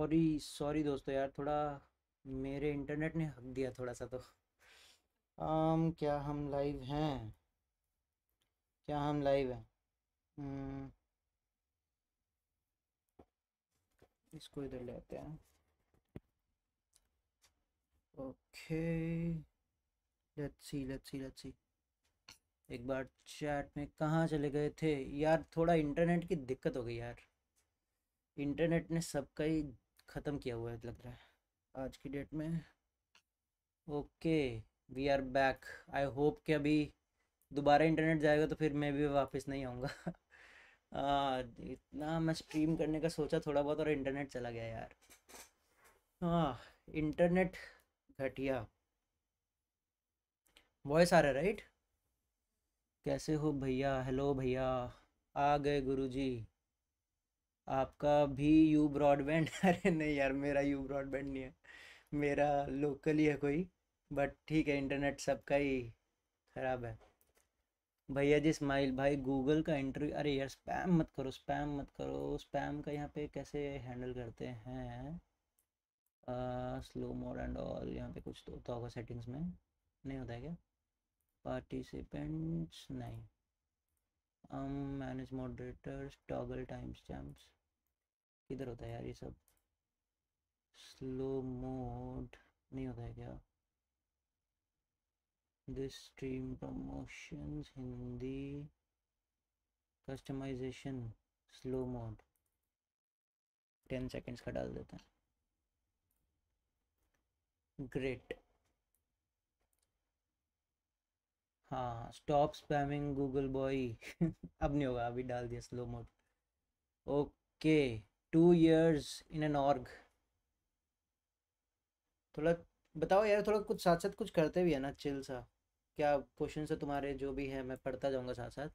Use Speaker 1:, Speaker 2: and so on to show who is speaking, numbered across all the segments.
Speaker 1: Sorry
Speaker 2: sorry दोस्तों यार थोड़ा मेरे इंटरनेट ने हक दिया थोड़ा सा तो
Speaker 1: आम, क्या हम लाइव हैं क्या हम लाइव हैं हम्म। इसको इधर ले आते हैं okay
Speaker 2: let's see let's see let's see एक बार चैट में कहाँ चले गए थे यार थोड़ा इंटरनेट की दिक्कत हो गई यार इंटरनेट ने सबका ही ख़त्म किया हुआ है लग रहा है आज की डेट में okay we are back I hope कि अभी दोबारा इंटरनेट जाएगा तो फिर मैं भी वापस नहीं आऊँगा इतना मैं स्ट्रीम करने का सोचा थोड़ा बहुत और इंटरनेट चला गया यार हाँ इंटरनेट घटिया वॉइस आ रहा राइट कैसे हो भैया हेलो भैया आ गए गुरुजी आपका भी यू ब्रॉडबैंड अरे नहीं यार मेरा यू ब्रॉडबैंड नहीं है मेरा लोकल ही है कोई बट ठीक है इंटरनेट सबका ही ख़राब है भैया जी स्माइल भाई गूगल का इंटरव्यू अरे यार स्पैम मत करो स्पैम मत करो स्पैम का यहाँ पे कैसे हैंडल करते हैं स्लो मोड एंड ऑल यहाँ पे कुछ तो होता होगा सेटिंग्स में नहीं होता है क्या पार्टिसिपेंट्स नहीं manage moderators toggle times stamps किधर होता है यार ये सब
Speaker 1: स्लो मोड नहीं होता है क्या this stream promotion Hindi
Speaker 2: customisation slow mode ten seconds का डाल देते हैं ग्रेट हाँ स्टॉप स्पैमिंग गूगल बॉय अब नहीं होगा अभी डाल दिया slow mode okay two years in an org थोड़ा बताओ यार थोड़ा कुछ साथ साथ कुछ करते भी है ना चिल सा क्या क्वेश्चन से तुम्हारे जो भी है मैं पढ़ता जाऊँगा साथ साथ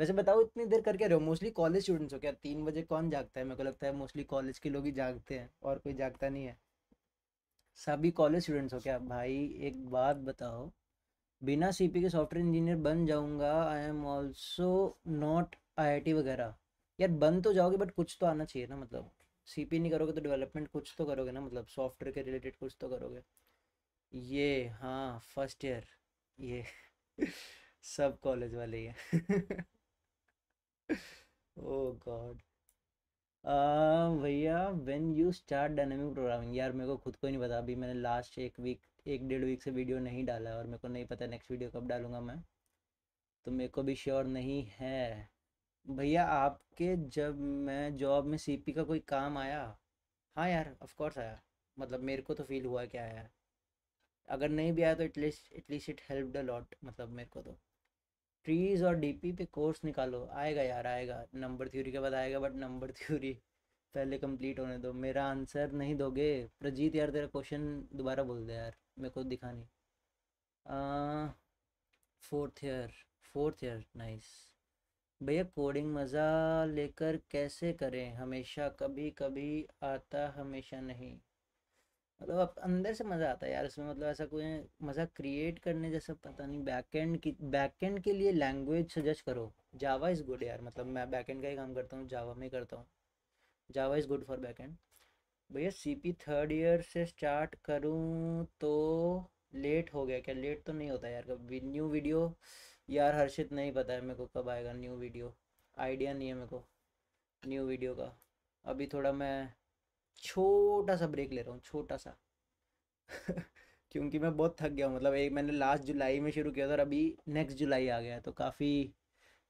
Speaker 2: वैसे बताओ इतनी देर करके रहे हो मोस्टली कॉलेज स्टूडेंट्स हो क्या तीन बजे कौन जागता है मेरे को लगता है मोस्टली कॉलेज के लोग ही जागते हैं और कोई जागता नहीं है सभी कॉलेज स्टूडेंट्स हो क्या भाई एक बात बताओ बिना सीपी के सॉफ्टवेयर इंजीनियर बन जाऊंगा I am also not IIT वगैरह यार बन तो जाओगे बट कुछ तो आना चाहिए ना मतलब सीपी नहीं करोगे तो डेवलपमेंट कुछ तो करोगे ना मतलब सॉफ्टवेयर के रिलेटेड कुछ तो करोगे ये हाँ फर्स्ट ईयर ये सब कॉलेज वाले ही ओ गॉड oh भैया when you start dynamic programming यार मेरे को खुद को ही नहीं पता अभी मैंने लास्ट एक वीक एक डेढ़ वीक से वीडियो नहीं डाला और मेरे को नहीं पता नेक्स्ट वीडियो कब डालूंगा मैं तो मेरे को भी श्योर नहीं है भैया आपके जब मैं जॉब में सीपी का कोई काम आया हाँ यार ऑफ कोर्स आया मतलब मेरे को तो फील हुआ क्या यार अगर नहीं भी आया तो at least at least it help a lot मतलब मेरे को तो ट्रीज और डीपी पे कोर्स निकालो आएगा यार आएगा नंबर थ्योरी के बाद आएगा बट नंबर थ्योरी पहले कंप्लीट होने दो मेरा आंसर नहीं दोगे प्रजीत यार तेरा क्वेश्चन दोबारा बोल दे यार मेरे को दिखा नहीं fourth year fourth year nice भैया कोडिंग मज़ा लेकर कैसे करें हमेशा कभी कभी आता हमेशा नहीं मतलब आप अंदर से मज़ा आता है यार इसमें मतलब ऐसा कोई मज़ा क्रिएट करने जैसा पता नहीं बैकएंड की बैकएंड के लिए लैंग्वेज सजेस्ट करो जावा इज़ गुड यार मतलब मैं बैकएंड का ही काम करता हूँ जावा में करता हूँ Java is good for backend भैया सीपी थर्ड ईयर से स्टार्ट करूँ तो लेट हो गया क्या लेट तो नहीं होता यार न्यू वीडियो यार हर्षित नहीं पता है मेरे को कब आएगा न्यू वीडियो आइडिया नहीं है मेरे को न्यू वीडियो का अभी थोड़ा मैं छोटा सा ब्रेक ले रहा हूँ छोटा सा क्योंकि मैं बहुत थक गया हूँ मतलब एक मैंने लास्ट जुलाई में शुरू किया था और अभी नेक्स्ट जुलाई आ गया तो काफ़ी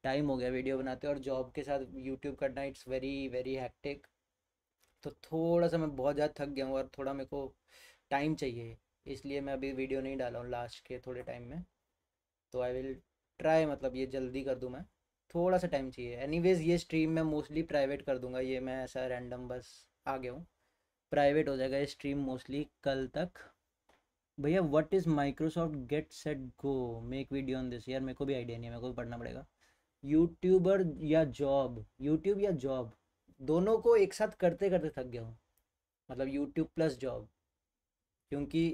Speaker 2: टाइम हो गया वीडियो बनाते और जॉब के साथ यूट्यूब करना इट्स वेरी वेरी हैक्टिक तो थोड़ा सा मैं बहुत ज़्यादा थक गया हूँ और थोड़ा मेरे को टाइम चाहिए इसलिए मैं अभी वीडियो नहीं डाला हूँ लास्ट के थोड़े टाइम में तो आई विल ट्राई मतलब ये जल्दी कर दूँ मैं थोड़ा सा टाइम चाहिए एनी ये स्ट्रीम मैं मोस्टली प्राइवेट कर दूंगा ये मैं ऐसा रैंडम बस आ गया हूँ प्राइवेट हो जाएगा ये स्ट्रीम मोस्टली कल तक भैया what is Microsoft get set go make video on this यार मेरे को भी आइडिया नहीं है मेरे को भी पढ़ना पड़ेगा यूट्यूबर या जॉब यूट्यूब या जॉब दोनों को एक साथ करते करते थक गया हूँ मतलब यूट्यूब प्लस जॉब क्योंकि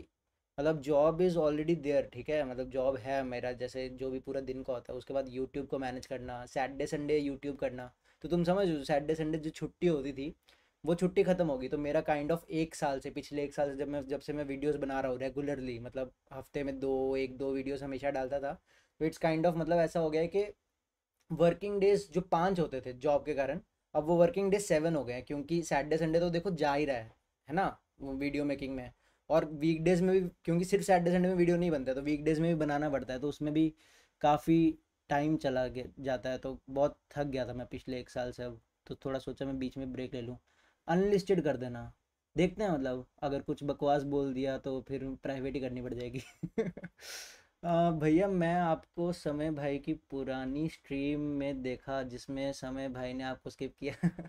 Speaker 2: मतलब जॉब इज़ ऑलरेडी देयर ठीक है मतलब जॉब है मेरा जैसे जो भी पूरा दिन का होता है उसके बाद यूट्यूब को मैनेज करना सैटरडे संडे यूट्यूब करना तो तुम समझ सैटरडे संडे जो छुट्टी होती थी वो छुट्टी ख़त्म होगी तो मेरा काइंड ऑफ एक साल से पिछले एक साल से जब मैं जब से मैं वीडियोस बना रहा हूँ रेगुलरली मतलब हफ्ते में दो एक दो वीडियोस हमेशा डालता था तो इट्स काइंड ऑफ मतलब ऐसा हो गया है कि वर्किंग डेज जो पाँच होते थे जॉब के कारण अब वो वर्किंग डे सेवन हो गए हैं क्योंकि सैटरडे संडे तो देखो जा ही रहा है है ना वीडियो मेकिंग में और वीकडेज में भी क्योंकि सिर्फ सैटरडे संडे में वीडियो नहीं बनता तो वीकडेज में भी बनाना पड़ता है तो उसमें भी काफ़ी टाइम चला जाता है तो बहुत थक गया था मैं पिछले एक साल से अब तो थोड़ा सोचा मैं बीच में ब्रेक ले लूँ अनलिस्टेड कर देना देखते हैं मतलब अगर कुछ बकवास बोल दिया तो फिर प्राइवेट ही करनी पड़ जाएगी भैया मैं आपको समय भाई की पुरानी स्ट्रीम में देखा जिसमें समय भाई ने आपको स्किप किया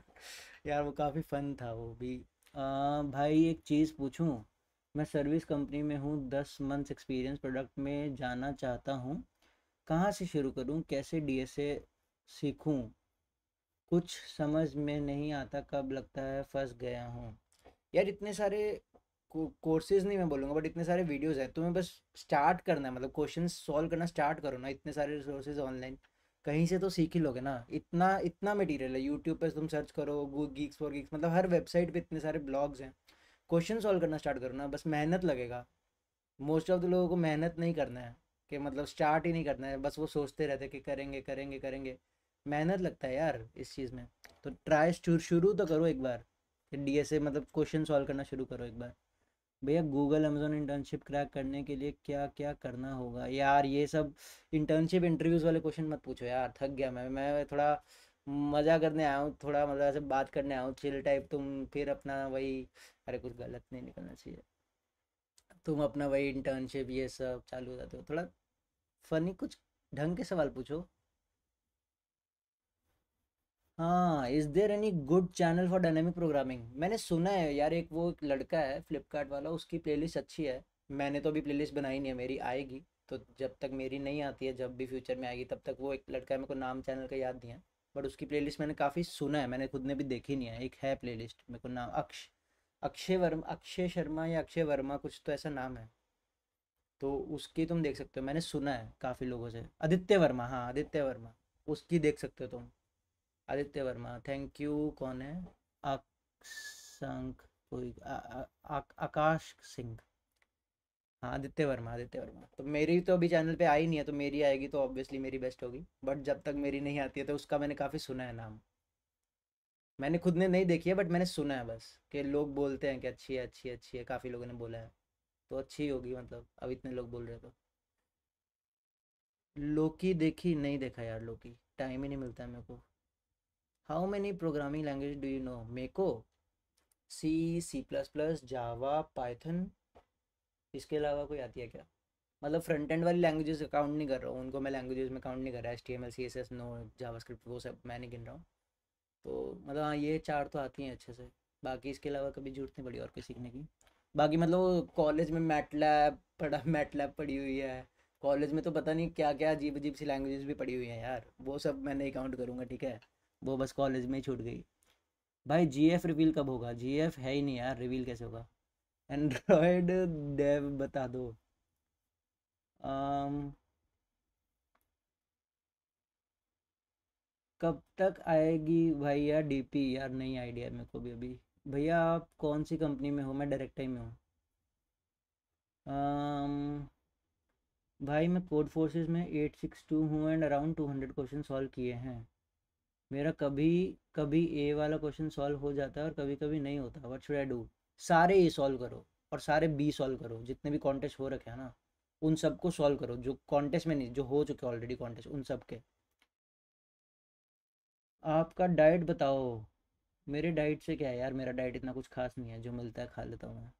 Speaker 2: यार वो काफ़ी फन था वो भी आ, भाई एक चीज़ पूछूं मैं सर्विस कंपनी में हूँ दस मंथ्स एक्सपीरियंस प्रोडक्ट में जाना चाहता हूँ कहाँ से शुरू करूँ कैसे डी एस ए सीखूँ कुछ समझ में नहीं आता कब लगता है फंस गया हूँ यार इतने सारे कोर्सेज नहीं मैं बोलूँगा बट इतने सारे वीडियोज हैं तुम्हें बस स्टार्ट करना है मतलब क्वेश्चन सॉल्व करना स्टार्ट करो ना इतने सारे रिसोर्सेज ऑनलाइन कहीं से तो सीख ही लोगे ना इतना इतना मटेरियल है यूट्यूब पर तुम सर्च करो गीक्स फॉर गीक्स मतलब हर वेबसाइट पे इतने सारे ब्लॉग्स हैं क्वेश्चन सॉल्व करना स्टार्ट करो ना बस मेहनत लगेगा मोस्ट ऑफ द लोगों को मेहनत नहीं करना है कि मतलब स्टार्ट ही नहीं करना है बस वो सोचते रहते कि करेंगे करेंगे करेंगे मेहनत लगता है यार इस चीज़ में तो ट्राई शुरू तो करो एक बार डी एस ए मतलब क्वेश्चन सॉल्व करना शुरू करो एक बार भैया गूगल अमेजोन इंटर्नशिप क्रैक करने के लिए क्या क्या करना होगा यार ये सब इंटर्नशिप इंटरव्यूज़ वाले क्वेश्चन मत पूछो यार थक गया मैं मैं थोड़ा मज़ा करने आया हूँ थोड़ा मतलब ऐसे बात करने आया हूँ चिल टाइप तुम फिर अपना वही अरे कुछ गलत नहीं निकलना चाहिए तुम अपना वही इंटर्नशिप ये सब चालू हो जाते हो थोड़ा फनी कुछ ढंग के सवाल पूछो हाँ is there any good channel for dynamic programming मैंने सुना है यार एक वो एक लड़का है फ्लिपकार्ट वाला उसकी प्लेलिस्ट अच्छी है मैंने तो अभी प्लेलिस्ट बनाई नहीं है मेरी आएगी तो जब तक मेरी नहीं आती है जब भी फ्यूचर में आएगी तब तक वो एक लड़का है मेरे को नाम चैनल का याद नहीं है बट उसकी प्लेलिस्ट मैंने काफ़ी सुना है मैंने खुद ने भी देखी नहीं है एक है प्लेलिस्ट मेरे को नाम अक्ष अक्षय वर्मा अक्षय शर्मा या अक्षय वर्मा कुछ तो ऐसा नाम है तो उसकी तुम देख सकते हो मैंने सुना है काफ़ी लोगों से आदित्य वर्मा हाँ आदित्य वर्मा उसकी देख सकते हो तुम आदित्य वर्मा थैंक यू कौन है कोई आकाश सिंह हाँ आदित्य वर्मा आदित्य वर्मा तो मेरी तो अभी चैनल पे आई नहीं है तो मेरी आएगी तो ऑब्वियसली मेरी बेस्ट होगी बट जब तक मेरी नहीं आती है तो उसका मैंने काफ़ी सुना है नाम मैंने खुद ने नहीं देखी है बट मैंने सुना है बस कि लोग बोलते हैं कि अच्छी है अच्छी है अच्छी है काफ़ी लोगों ने बोला है तो अच्छी होगी मतलब अब इतने लोग बोल रहे तो लोकी देखी नहीं देखा यार लोकी टाइम ही नहीं मिलता मेरे को how many programming language do you know मेको C C plus plus Java Python इसके अलावा कोई आती है क्या मतलब फ्रंट एंड वाली लैंग्वेजेस काउंट नहीं कर रहा हूँ उनको मैं लैंग्वेजेस में काउंट नहीं कर रहा S T M L C S S no JavaScript वो सब मैं नहीं गिन रहा हूँ तो मतलब हाँ ये चार तो आती हैं अच्छे से बाकी इसके अलावा कभी जरूरत नहीं पड़ी और कोई सीखने की बाकी मतलब कॉलेज में मैट लैब पढ़ा मैट लैब पढ़ी हुई है कॉलेज में तो पता नहीं क्या क्या अजीब अजीब सी लैंग्वेजेस भी पढ़ी हुई हैं यार वो सब मैं नहीं काउंट करूँगा ठीक है वो बस कॉलेज में ही छूट गई भाई जी एफ रिवील कब होगा जी एफ है ही नहीं यार रिवील कैसे होगा एंड्रॉयड डेव बता दो आम, कब तक आएगी भैया डीपी यार नहीं आइडिया मेरे को भी अभी भैया आप कौन सी कंपनी में हो मैं डायरेक्ट टाइम में हूँ भाई मैं कोड फोर्सेस में एट सिक्स टू हूँ and around two hundred question solve किए हैं मेरा कभी कभी ए वाला क्वेश्चन सॉल्व हो जाता है और कभी कभी नहीं होता वट शुड आई डू सारे ए सॉल्व करो और सारे बी सॉल्व करो जितने भी कॉन्टेस्ट हो रखे हैं ना उन सबको सॉल्व करो जो कॉन्टेस्ट में नहीं जो हो चुके ऑलरेडी कॉन्टेस्ट उन सब के आपका डाइट बताओ मेरे डाइट से क्या है यार मेरा डाइट इतना कुछ खास नहीं है जो मिलता है खा लेता हूँ मैं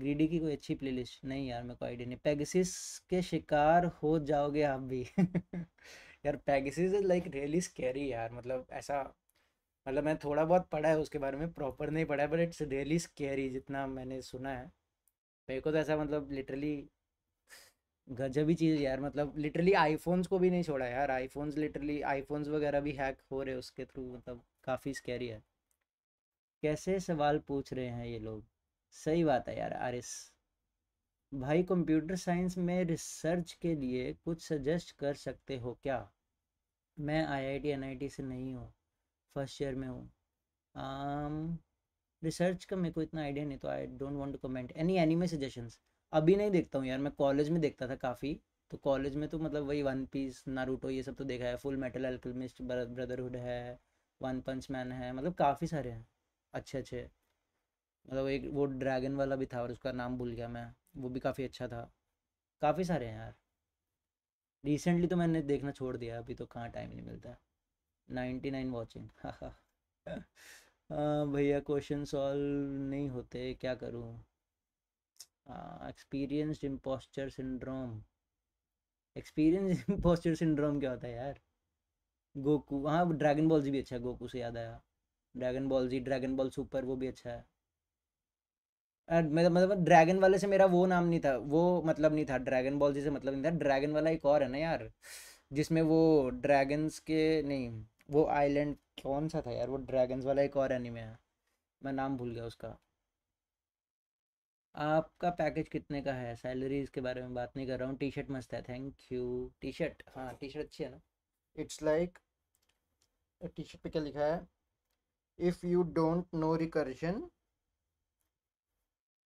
Speaker 2: ग्रीडी की कोई अच्छी प्लेलिस्ट नहीं यार मेरे को आइडिया नहीं पैगसिस के शिकार हो जाओगे आप भी यार पैगसिस इज लाइक रियली स्कैरी यार मतलब ऐसा मतलब मैं थोड़ा बहुत पढ़ा है उसके बारे में प्रॉपर नहीं पढ़ा है बट इट्स रियली स्केरी जितना मैंने सुना है मेरे को तो ऐसा मतलब लिटरली गजब ही चीज़ यार मतलब लिटरली आईफोन्स को भी नहीं छोड़ा यार आईफोन्स लिटरली आईफोन्स वगैरह भी हैक हो रहे उसके थ्रू मतलब काफ़ी स्केरी है कैसे सवाल पूछ रहे हैं ये लोग सही बात है यार आरिस भाई कंप्यूटर साइंस में रिसर्च के लिए कुछ सजेस्ट कर सकते हो क्या मैं आईआईटी एनआईटी से नहीं हूँ फर्स्ट ईयर में हूँ रिसर्च का मेरे को इतना आइडिया नहीं तो I don't want to comment any anime suggestion अभी नहीं देखता हूँ यार मैं कॉलेज में देखता था काफ़ी तो कॉलेज में तो मतलब वही वन पीस नारूटो ये सब तो देखा है फुल मेटल एल्कमिस्ट ब्रदरहुड है वन पंच मैन है मतलब काफ़ी सारे हैं अच्छे अच्छे मतलब एक वो ड्रैगन वाला भी था और उसका नाम भूल गया मैं वो भी काफ़ी अच्छा था काफ़ी सारे हैं यार रिसेंटली तो मैंने देखना छोड़ दिया अभी तो कहाँ टाइम नहीं मिलता है नाइन्टी नाइन वॉचिंग हाँ, भैया क्वेश्चन सॉल्व नहीं होते क्या करूँ experienced imposter syndrome experience imposter syndrome क्या होता है यार गोकू हाँ ड्रैगन बॉल जी भी अच्छा है गोकू से याद आया Dragon Ball Z Dragon Ball Super वो भी अच्छा है मतलब मतलब ड्रैगन वाले से मेरा वो नाम नहीं था वो मतलब नहीं था ड्रैगन बॉल जी से मतलब नहीं था ड्रैगन वाला एक और है ना यार जिसमें वो ड्रैगन्स के नहीं वो आइलैंड कौन सा था यार वो ड्रैगन्स वाला एक और एनिमे है मैं नाम भूल गया उसका आपका पैकेज कितने का है सैलरीज के बारे में बात नहीं कर रहा हूँ टी शर्ट मस्त है थैंक यू टी शर्ट हाँ टी शर्ट अच्छी है ना इट्स लाइक टी शर्ट पे क्या लिखा है if you don't know recursion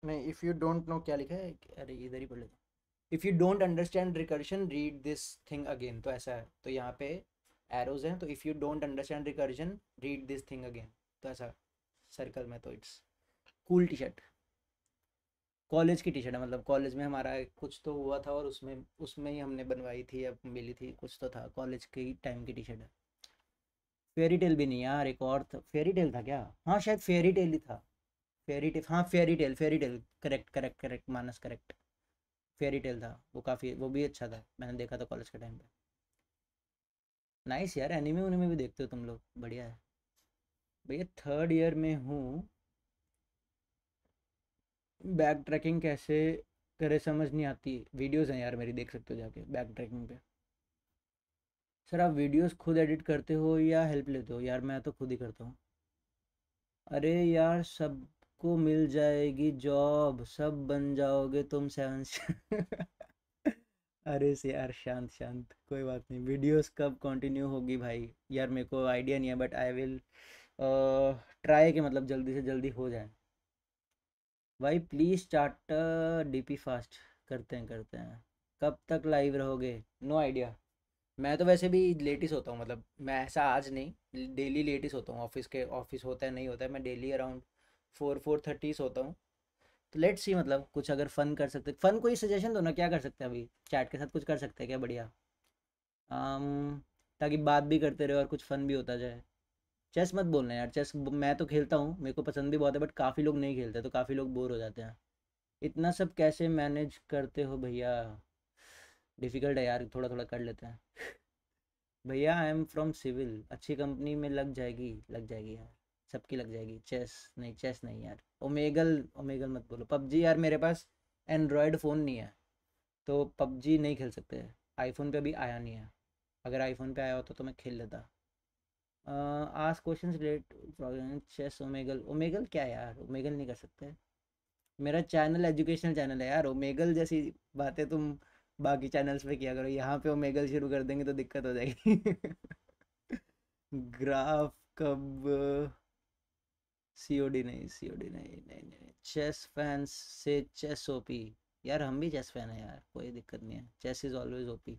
Speaker 2: नहीं इफ़ यू डोंट नो क्या लिखा है अरे इधर ही पढ़ लेते if you don't understand recursion read this thing again तो ऐसा है तो यहाँ पे एरोज हैं तो if you don't understand recursion read this thing again तो ऐसा सर्कल में तो it's cool T shirt college की टी शर्ट है मतलब कॉलेज में हमारा कुछ तो हुआ था और उसमें उसमें ही हमने बनवाई थी या मिली थी कुछ तो था कॉलेज के टाइम की टी शर्ट है फेरी टेल भी नहीं यार एक और था फेरी टेल था क्या हाँ शायद फेरी टेल ही था फेरी टेल हाँ Fairy Tail Fairy Tail correct correct correct Manas correct Fairy Tail था वो काफ़ी वो भी अच्छा था मैंने देखा था कॉलेज के टाइम पे नाइस यार एनिमे उनिमे भी देखते हो तुम लोग बढ़िया है भैया थर्ड ईयर में हूँ बैक ट्रैकिंग कैसे करे समझ नहीं आती वीडियोस हैं यार मेरी देख सकते हो जाके बैक ट्रैकिंग पे सर आप वीडियोस खुद एडिट करते हो या हेल्प लेते हो यार मैं तो खुद ही करता हूँ अरे यार सब सबको मिल जाएगी जॉब सब बन जाओगे तुम सेवन अरे से यार शांत शांत कोई बात नहीं वीडियोस कब कंटिन्यू होगी भाई यार मेरे को आइडिया नहीं है बट आई विल ट्राई के मतलब जल्दी से जल्दी हो जाए भाई प्लीज़ स्टार्ट डीपी फास्ट करते हैं करते हैं कब तक लाइव रहोगे नो आइडिया मैं तो वैसे भी लेटिस होता हूँ मतलब मैं ऐसा आज नहीं डेली लेटिस होता हूँ ऑफिस के ऑफिस होता है नहीं होता है मैं daily around four four thirty सोता हूँ तो लेट्स सी मतलब कुछ अगर फ़न कर सकते फ़न कोई सजेशन दो ना क्या कर सकते हैं अभी चैट के साथ कुछ कर सकते हैं क्या बढ़िया आम, um, ताकि बात भी करते रहे और कुछ फ़न भी होता जाए चेस मत बोलना यार चेस मैं तो खेलता हूँ मेरे को पसंद भी बहुत है बट काफ़ी लोग नहीं खेलते तो काफ़ी लोग बोर हो जाते हैं इतना सब कैसे मैनेज करते हो भैया डिफ़िकल्ट है यार थोड़ा थोड़ा कर लेते हैं भैया आई एम फ्रॉम सिविल अच्छी कंपनी में लग जाएगी लग जाएगी यार सबकी लग जाएगी चेस नहीं चेस नहीं यार ओमेगल ओमेगल मत बोलो पबजी यार मेरे पास एंड्रॉयड फ़ोन नहीं है तो पबजी नहीं खेल सकते आईफोन पे अभी आया नहीं है अगर आईफोन पे आया होता तो मैं खेल लेता आज question relate chess Omegle Omegle क्या यार ओमेगल नहीं कर सकते मेरा चैनल एजुकेशनल चैनल है यार ओमेगल जैसी बातें तुम बाकी चैनल्स पे किया करो यहाँ पे ओमेगल शुरू कर देंगे तो दिक्कत हो जाएगी ग्राफ कब सीओडी नहीं सीओडी नहीं नहीं नहीं, नहीं। चेस फैंस से चेस ओपी यार हम भी चेस फैन है यार कोई दिक्कत नहीं है chess is always OP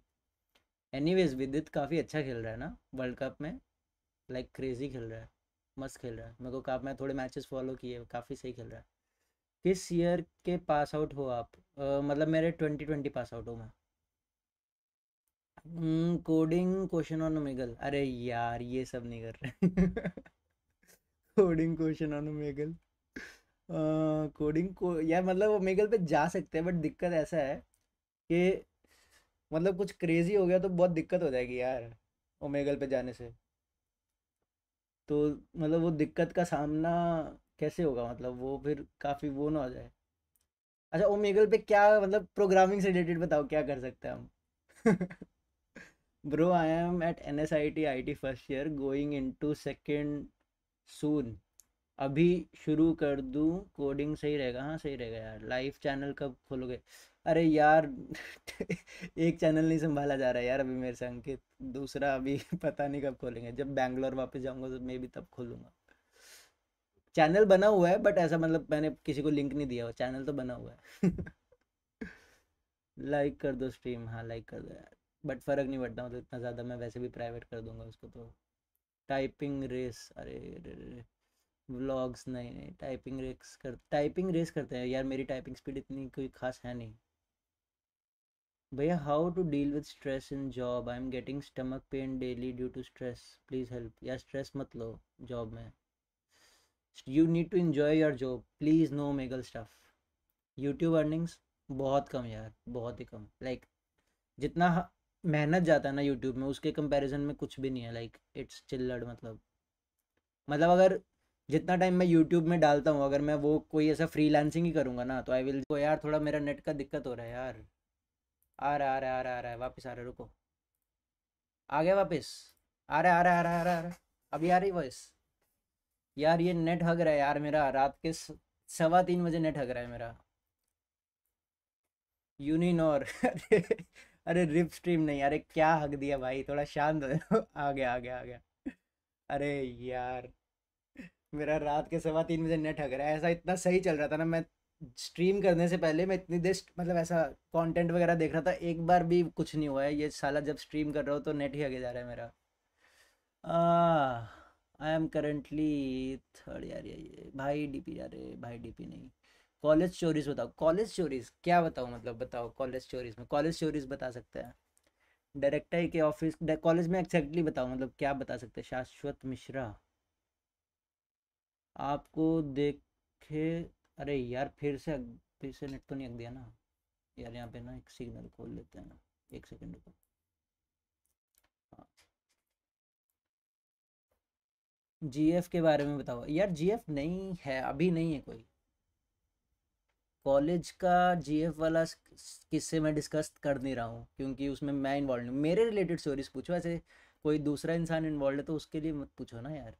Speaker 2: anyways Vidit काफ़ी अच्छा खेल रहा है ना वर्ल्ड कप में लाइक क्रेजी खेल रहा है मस्त खेल रहा है मेरे को काफ मैं थोड़े मैचेस फॉलो किए काफ़ी सही खेल रहा है किस ईयर के पास आउट हो आप uh, मतलब मेरे ट्वेंटी ट्वेंटी पास आउट हो मैं कोडिंग क्वेश्चन ऑन मिगल अरे यार ये सब नहीं कर रहे coding question Omegle coding को यार मतलब ओमेगल पे जा सकते हैं बट दिक्कत ऐसा है कि मतलब कुछ क्रेजी हो गया तो बहुत दिक्कत हो जाएगी यार ओमेगल पे जाने से तो मतलब वो दिक्कत का सामना कैसे होगा मतलब वो फिर काफ़ी वो ना हो जाए अच्छा ओमेगल पे क्या मतलब प्रोग्रामिंग से रिलेटेड बताओ क्या कर सकते हैं हम bro I am at N S I T I T first year going into second soon अभी शुरू कर दूँ कोडिंग सही रहेगा हाँ सही रहेगा यार लाइव चैनल कब खोलोगे अरे यार एक चैनल नहीं संभाला जा रहा है यार अभी मेरे से अंकित दूसरा अभी पता नहीं कब खोलेंगे जब बैंगलोर वापस जाऊंगा तो मैं भी तब खोलूंगा चैनल बना हुआ है बट ऐसा मतलब मैंने किसी को लिंक नहीं दिया हुआ चैनल तो बना हुआ है लाइक कर दो स्ट्रीम हाँ लाइक कर दो यार बट फ़र्क नहीं पड़ता मतलब इतना ज़्यादा मैं वैसे भी प्राइवेट कर दूंगा उसको तो टाइपिंग रेस अरे व्लॉग्स नहीं नहीं टाइपिंग रेस कर टाइपिंग रेस करते हैं यार मेरी टाइपिंग स्पीड इतनी कोई खास है नहीं भैया how to deal with stress in job I am getting stomach pain daily due to stress please help यार स्ट्रेस मत लो जॉब में you need to enjoy your job please no Omegle stuff YouTube earnings बहुत कम यार बहुत ही कम like like, जितना मेहनत जाता है ना यूट्यूब में उसके कंपैरिजन में कुछ भी नहीं है लाइक इट्स चिल्लर्ड मतलब मतलब अगर जितना टाइम मैं यूट्यूब में डालता हूँ अगर मैं वो कोई ऐसा फ्री ही करूँगा ना तो आई विल तो यार थोड़ा मेरा नेट का दिक्कत हो रहा है यार आ रहा आ रहा आ रहा आ रहा है वापस आ रहा रुको आ गया वापस आ रहा आ रहा आ रहा आ रहा आ रहा अभी आ रही वॉइस यार ये नेट हग रहा है यार मेरा रात के सवा तीन बजे नेट हग रहा है मेरा यूनिनोर अरे रिप स्ट्रीम नहीं अरे क्या हक दिया भाई थोड़ा शांत हो जाओ आ गया आ गया आ गया अरे यार मेरा रात के सवा तीन बजे नेट हक रहा है ऐसा इतना सही चल रहा था ना मैं स्ट्रीम करने से पहले मैं इतनी देर मतलब ऐसा कंटेंट वगैरह देख रहा था एक बार भी कुछ नहीं हुआ है ये साला जब स्ट्रीम कर रहा हो तो नेट ही आगे जा रहा है मेरा आई एम करेंटली थर्ड यार ये भाई डीपी जा रहे भाई डीपी नहीं कॉलेज स्टोरीज बताओ कॉलेज स्टोरीज क्या बताओ मतलब बताओ कॉलेज स्टोरीज में कॉलेज स्टोरीज बता सकते हैं डायरेक्टर के ऑफिस कॉलेज में एक्जैक्टली बताओ मतलब क्या बता सकते हैं शाश्वत मिश्रा आपको देखे अरे यार फिर से फिर से नेट तो नहीं रख दिया ना यार यहाँ पे ना एक सिग्नल खोल लेते हैं एक सेकेंड को जीएफ के बारे में बताओ यार जीएफ नहीं है अभी नहीं है कोई कॉलेज का एफ वाला किससे मैं डिस्कस कर नहीं रहा हूँ क्योंकि उसमें मैं इन्वॉल्व हूँ मेरे रिलेटेड स्टोरीज पूछो ऐसे कोई दूसरा इंसान इन्वॉल्व है तो उसके लिए मत पूछो ना यार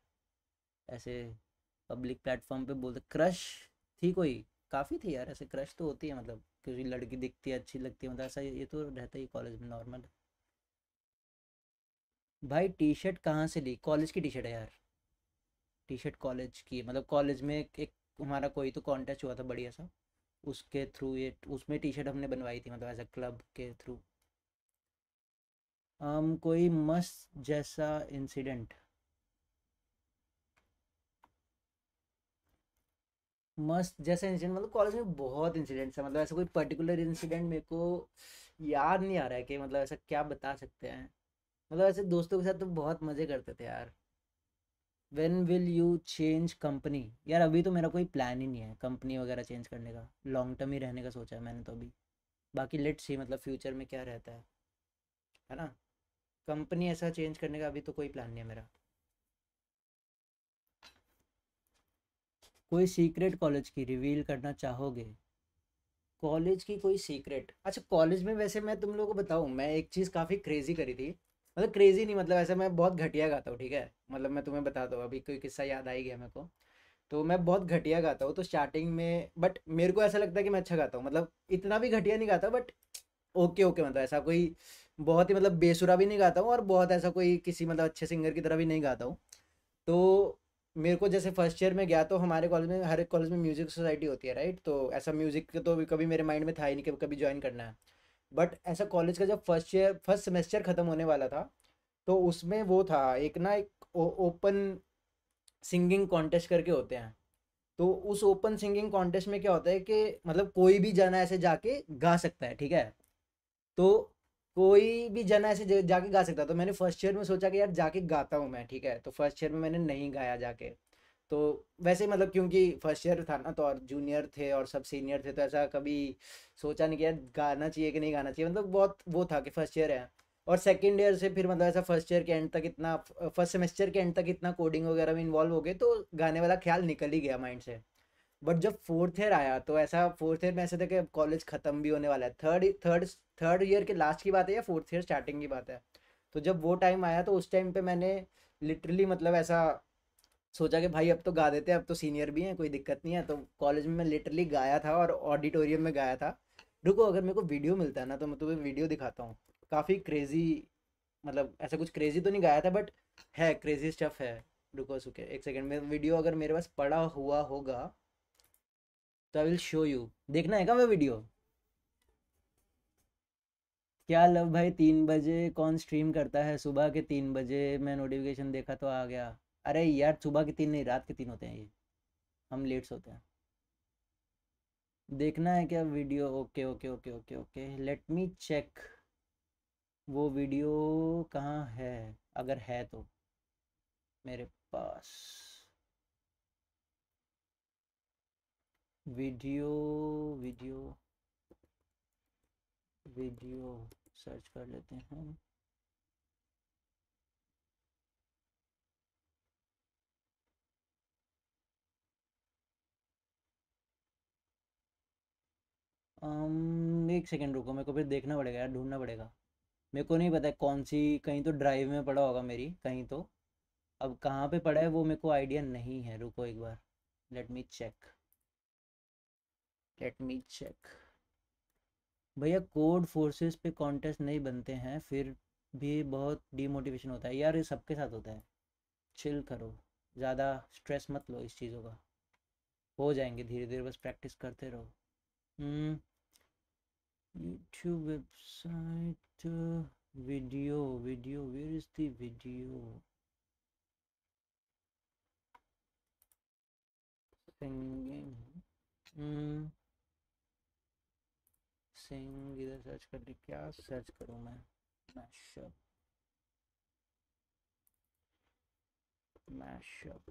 Speaker 2: ऐसे पब्लिक प्लेटफॉर्म पे बोलते क्रश थी कोई काफ़ी थी यार ऐसे क्रश तो होती है मतलब क्योंकि लड़की दिखती है अच्छी लगती है मतलब ऐसा ये तो रहता ही कॉलेज में नॉर्मल भाई टी शर्ट कहाँ से ली कॉलेज की टी शर्ट है यार टी शर्ट कॉलेज की मतलब कॉलेज में एक हमारा कोई तो कॉन्टेस्ट हुआ था बढ़िया सा उसके थ्रू ये उसमें टी शर्ट हमने बनवाई थी मतलब एज अ क्लब के थ्रू um, कोई मस्त जैसा इंसिडेंट मस्त जैसा इंसिडेंट मतलब कॉलेज में बहुत इंसिडेंट्स है मतलब ऐसा कोई पर्टिकुलर इंसिडेंट मेरे को याद नहीं आ रहा है कि मतलब ऐसा क्या बता सकते हैं मतलब ऐसे दोस्तों के साथ तो बहुत मज़े करते थे यार when will you change company यार अभी तो मेरा कोई प्लान ही नहीं है कंपनी वगैरह चेंज करने का लॉन्ग टर्म ही रहने का सोचा है मैंने तो अभी बाकी लेट्स सी मतलब फ्यूचर में क्या रहता है है ना कंपनी ऐसा चेंज करने का अभी तो कोई प्लान नहीं है मेरा कोई सीक्रेट कॉलेज की रिवील करना चाहोगे कॉलेज की कोई सीक्रेट अच्छा कॉलेज में वैसे मैं तुम लोगों को बताऊं मैं एक चीज़ काफ़ी क्रेजी करी थी मतलब क्रेजी नहीं मतलब ऐसे मैं बहुत घटिया गाता हूँ ठीक है मतलब मैं तुम्हें बता दो अभी कोई किस्सा याद आ ही गया मेरे को तो मैं बहुत घटिया गाता हूँ तो स्टार्टिंग में बट मेरे को ऐसा लगता है कि मैं अच्छा गाता हूँ मतलब इतना भी घटिया नहीं गाता बट ओके ओके मतलब ऐसा कोई बहुत ही मतलब बेसुरा भी नहीं गाता हूँ और बहुत ऐसा कोई किसी मतलब अच्छे सिंगर की तरह भी नहीं गाता हूँ तो मेरे को जैसे फर्स्ट ईयर में गया तो हमारे कॉलेज में हर एक कॉलेज में म्यूज़िक सोसाइटी होती है राइट तो ऐसा म्यूज़िक तो कभी मेरे माइंड में था ही नहीं कि कभी ज्वाइन करना है बट ऐसा कॉलेज का जब फर्स्ट ईयर फर्स्ट सेमेस्टर ख़त्म होने वाला था तो उसमें वो था एक ना एक ओपन सिंगिंग कॉन्टेस्ट करके होते हैं तो उस ओपन सिंगिंग कॉन्टेस्ट में क्या होता है कि मतलब कोई भी जना ऐसे जाके गा सकता है ठीक है तो कोई भी जना ऐसे जाके गा सकता है तो मैंने फर्स्ट ईयर में सोचा कि यार जाके गाता हूँ मैं ठीक है तो फर्स्ट ईयर में मैंने नहीं गाया जाके तो वैसे मतलब क्योंकि फर्स्ट ईयर था ना तो और जूनियर थे और सब सीनियर थे तो ऐसा कभी सोचा नहीं कि यार गाना चाहिए कि नहीं गाना चाहिए मतलब बहुत वो था कि फर्स्ट ईयर है और सेकेंड ईयर से फिर मतलब ऐसा फर्स्ट ईयर के एंड तक इतना फर्स्ट सेमेस्टर के एंड तक इतना कोडिंग वगैरह में इन्वॉल्व हो गए तो गाने वाला ख्याल निकल ही गया माइंड से बट जब फोर्थ ईयर आया तो ऐसा फोर्थ ईयर में ऐसे था कि कॉलेज खत्म भी होने वाला है थर्ड थर्ड थर्ड ईयर के लास्ट की बात है या फोर्थ ईयर स्टार्टिंग की बात है तो जब वो टाइम आया तो उस टाइम पे मैंने लिटरली मतलब ऐसा सोचा कि भाई अब तो गा देते हैं अब तो सीनियर भी हैं कोई दिक्कत नहीं है तो कॉलेज में मैं लिटरली गाया था और ऑडिटोरियम में गाया था रुको अगर मेरे को वीडियो मिलता है ना तो मैं तुम्हें वीडियो दिखाता हूँ काफ़ी क्रेजी मतलब ऐसा कुछ क्रेजी तो नहीं गाया था बट है क्रेजी स्टफ है रुको सुखे एक सेकेंड में वीडियो अगर मेरे पास पड़ा हुआ होगा तो आई विल शो यू देखना है क्या वो वीडियो क्या लव भाई तीन बजे कौन स्ट्रीम करता है सुबह के तीन बजे मैं नोटिफिकेशन देखा तो आ गया अरे यार सुबह के तीन नहीं रात के तीन होते हैं ये हम लेट सोते हैं देखना है क्या video okay okay okay okay okay let me check वो वीडियो कहाँ है अगर है तो मेरे पास वीडियो
Speaker 1: वीडियो वीडियो सर्च कर लेते हैं
Speaker 2: एक सेकेंड रुको मेरे को फिर देखना पड़ेगा यार ढूंढना पड़ेगा मेरे को नहीं पता कौन सी कहीं तो ड्राइव में पड़ा होगा मेरी कहीं तो अब कहाँ पे पड़ा है वो मेरे को आइडिया नहीं है रुको एक बार let me check let me check भैया कोड फोर्सेस पे कॉन्टेस्ट नहीं बनते हैं फिर भी बहुत डीमोटिवेशन होता है यार ये सबके साथ होता है चिल करो ज़्यादा स्ट्रेस मत लो इस चीज़ों का हो जाएंगे धीरे धीरे बस प्रैक्टिस करते रहो
Speaker 1: हम्म। YouTube website uh, video video where is the video singing mm. सिंग इधर सर्च कर करके क्या सर्च करूं मैं मैशअप मैशअप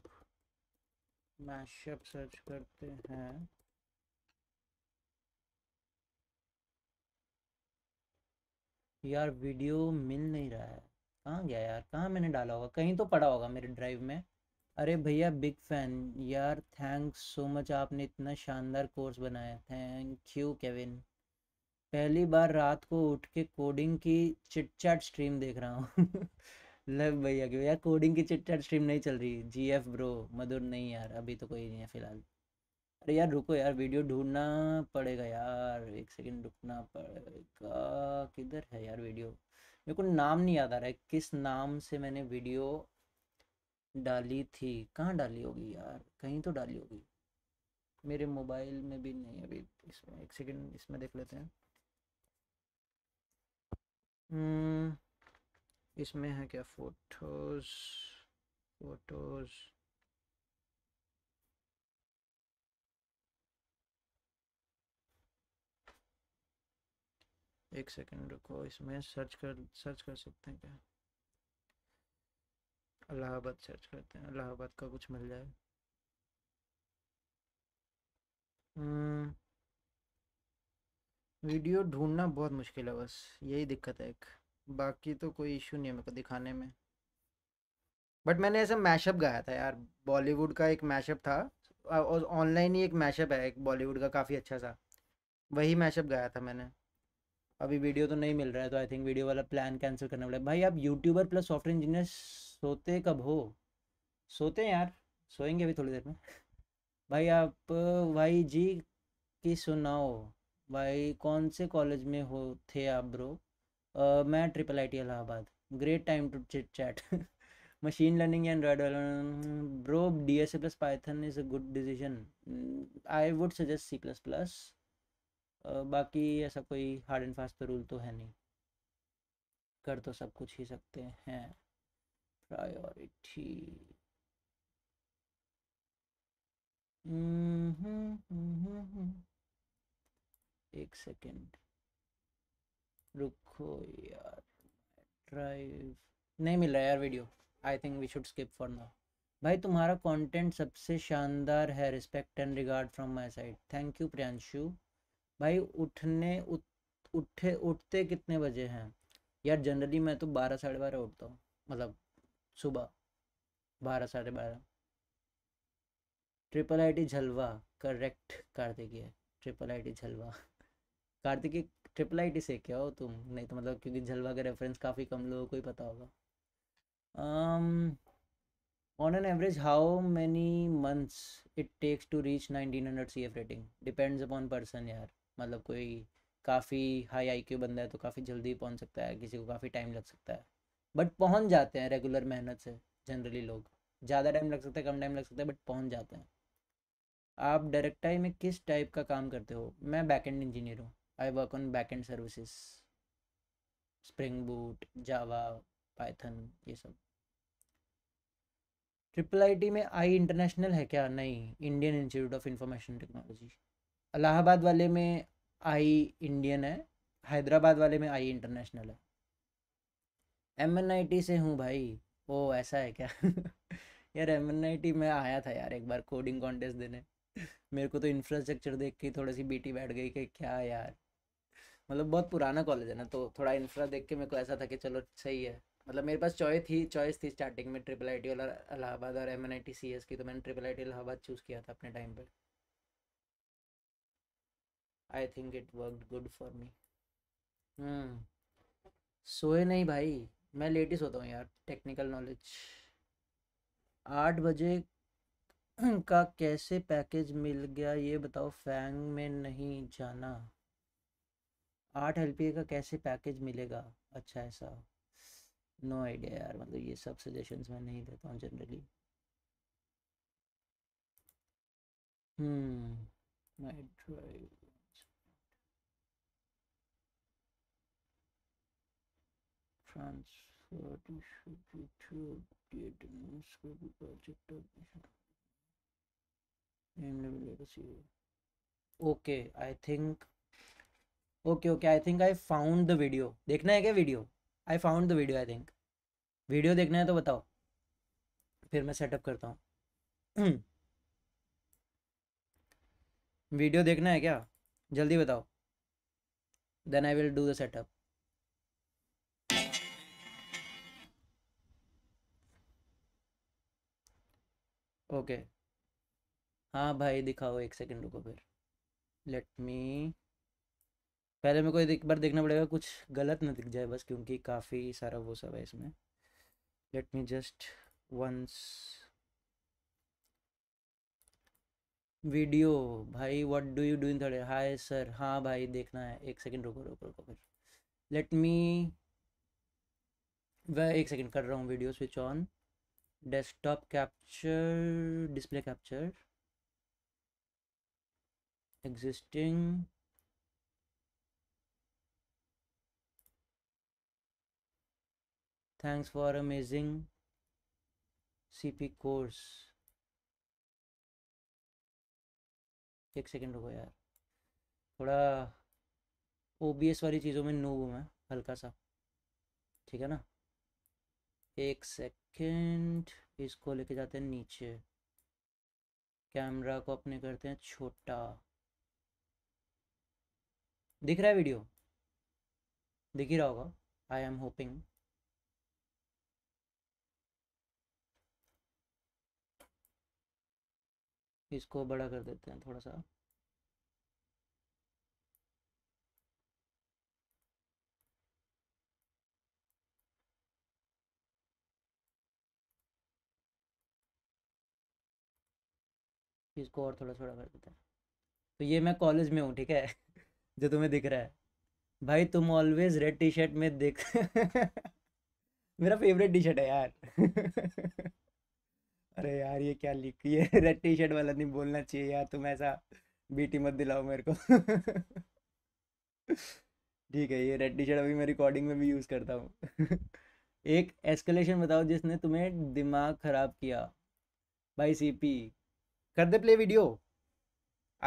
Speaker 1: मैशअप सर्च करते हैं
Speaker 2: यार वीडियो मिल नहीं रहा है कहाँ गया यार कहाँ मैंने डाला होगा कहीं तो पड़ा होगा मेरे ड्राइव में अरे भैया बिग फैन यार थैंक्स सो मच आपने इतना शानदार कोर्स बनाया थैंक यू केविन पहली बार रात को उठ के कोडिंग की चिट चैट स्ट्रीम देख रहा हूँ लव भैया क्यों यार कोडिंग की चिट चैट स्ट्रीम नहीं चल रही जी एफ ब्रो मधुर नहीं यार अभी तो कोई नहीं है फिलहाल अरे यार रुको यार वीडियो ढूंढना पड़ेगा यार एक सेकंड रुकना पड़ेगा किधर है यार वीडियो मेरे को नाम नहीं याद आ रहा है किस नाम से मैंने वीडियो डाली थी कहाँ डाली होगी यार कहीं तो डाली होगी मेरे मोबाइल में भी नहीं
Speaker 1: अभी इसमें एक सेकंड इसमें देख लेते हैं हम्म, इसमें है क्या फोटोज फोटोज़ एक सेकंड रुको इसमें सर्च कर सर्च कर सकते हैं क्या अलाहाबाद सर्च करते हैं अलाहाबाद का कुछ मिल जाए
Speaker 2: वीडियो हम्म, ढूंढना बहुत मुश्किल है बस यही दिक्कत है एक बाकी तो कोई इशू नहीं है मेरे को दिखाने में बट मैंने ऐसा मैशअप गाया था यार बॉलीवुड का एक मैशअप था और ऑनलाइन ही एक मैशअप है एक बॉलीवुड का काफ़ी अच्छा सा वही मैशअप गाया था मैंने अभी वीडियो तो नहीं मिल रहा है तो आई थिंक वीडियो वाला प्लान कैंसिल करना पड़ेगा भाई आप यूट्यूबर प्लस सॉफ्टवेयर इंजीनियर सोते कब हो सोते हैं यार सोएंगे अभी थोड़ी देर में भाई आप भाई जी की सुनाओ भाई कौन से कॉलेज में हो थे आप ब्रो आ, मैं triple I T Allahabad great time to chit chat machine learning and bro D S A plus Python is a good decision I would suggest C plus plus बाकी ऐसा कोई हार्ड एंड फास्ट रूल तो है नहीं कर तो सब कुछ ही सकते हैं प्रायोरिटी
Speaker 1: हम्म, हम्म, हम्म। एक सेकेंड रुको यार
Speaker 2: ड्राइव नहीं मिल रहा यार video I think we should skip for now भाई तुम्हारा कंटेंट सबसे शानदार है respect and regard from my side thank you Priyanshu भाई उठने उठ उठे उठते कितने बजे हैं यार जनरली मैं तो बारह साढ़े बारह उठता हूँ मतलब सुबह बारह साढ़े बारह triple I T Jhalwa correct Kartikey triple I T Jhalwa Kartiki triple I T से क्या हो तुम नहीं तो मतलब क्योंकि झलवा का रेफरेंस काफ़ी कम लोगों को ही पता होगा on an average how many months it takes to reach nineteen hundred C F rating depends upon person यार मतलब कोई काफ़ी हाई आई क्यू बंदा है तो काफ़ी जल्दी पहुंच सकता है किसी को काफ़ी टाइम लग सकता है बट पहुंच जाते हैं रेगुलर मेहनत से जनरली लोग ज़्यादा टाइम लग सकता है कम टाइम लग सकता है बट पहुंच जाते हैं आप डायरेक्ट टाइम में किस टाइप का काम करते हो मैं बैकएंड इंजीनियर हूँ I work on backend services Spring Boot Java Python ये सब ट्रिपल टी में आई इंटरनेशनल है क्या नहीं Indian Institute of Information Technology Allahabad वाले में आई इंडियन है हैदराबाद वाले में आई इंटरनेशनल है एम एन आई टी से हूँ भाई ओ ऐसा है क्या यार एम एन आई टी में आया था यार एक बार कोडिंग कॉन्टेस्ट देने मेरे को तो इंफ्रास्ट्रक्चर देख के थोड़ी सी बीटी बैठ गई कि क्या यार मतलब बहुत पुराना कॉलेज है ना तो थोड़ा इंफ्रा देख के मेरे को ऐसा था कि चलो सही है मतलब मेरे पास चॉइस थी चॉइस थी स्टार्टिंग में ट्रिपल आई टी वाला इलाहाबाद और M N I T C S की तो मैंने triple I T Allahabad choose किया था अपने टाइम पर I think it work good for me सोए नहीं भाई मैं लेट ही सोता हूँ यार टेक्निकल नॉलेज आठ बजे का कैसे पैकेज मिल गया ये बताओ फैंग में नहीं जाना आठ एल का कैसे पैकेज मिलेगा अच्छा ऐसा नो आइडिया यार मतलब ये सब सजेशन मैं नहीं देता हूँ जनरली
Speaker 1: हम्म my drive transfer to Shopee to update and Shopee project name legacy. Okay,
Speaker 2: I think. Okay, okay, I think I found the video. देखना है क्या video I found the video I think video देखना है तो बताओ फिर मैं setup करता हूँ वीडियो देखना है क्या जल्दी बताओ then I will do the setup okay हाँ भाई दिखाओ एक सेकंड रुको फिर लेट मी पहले मेरे को एक बार देखना पड़ेगा कुछ गलत ना दिख जाए बस क्योंकि काफ़ी सारा वो सब है इसमें let me just once video भाई what do you do in third hi sir हाँ भाई देखना है एक सेकंड रुको रुको रुको फिर लेट मी वह एक सेकंड कर रहा हूँ video switch on desktop
Speaker 1: capture display capture existing
Speaker 2: thanks for amazing CP course एक सेकेंड रुको यार थोड़ा ओ बी एस वाली चीज़ों में नूब हूँ मैं हल्का सा ठीक है ना एक सेक सेकेंड इसको लेके जाते हैं नीचे कैमरा को अपने करते हैं छोटा दिख रहा है वीडियो दिख ही रहा होगा आई एम होपिंग इसको बड़ा कर देते हैं थोड़ा सा इसको और थोड़ा थोड़ा कर देते हैं तो ये मैं कॉलेज में हूँ ठीक है जो तुम्हें दिख रहा है भाई तुम ऑलवेज रेड टी शर्ट में देख मेरा फेवरेट टी शर्ट है यार अरे यार ये क्या लिख ये रेड टी शर्ट वाला नहीं बोलना चाहिए यार तुम ऐसा बीटी मत दिलाओ मेरे को ठीक है ये रेड टी शर्ट अभी मैं रिकॉर्डिंग में भी यूज़ करता हूँ एक एस्केलेशन बताओ जिसने तुम्हें दिमाग ख़राब किया भाई सीपी कर दे प्ले वीडियो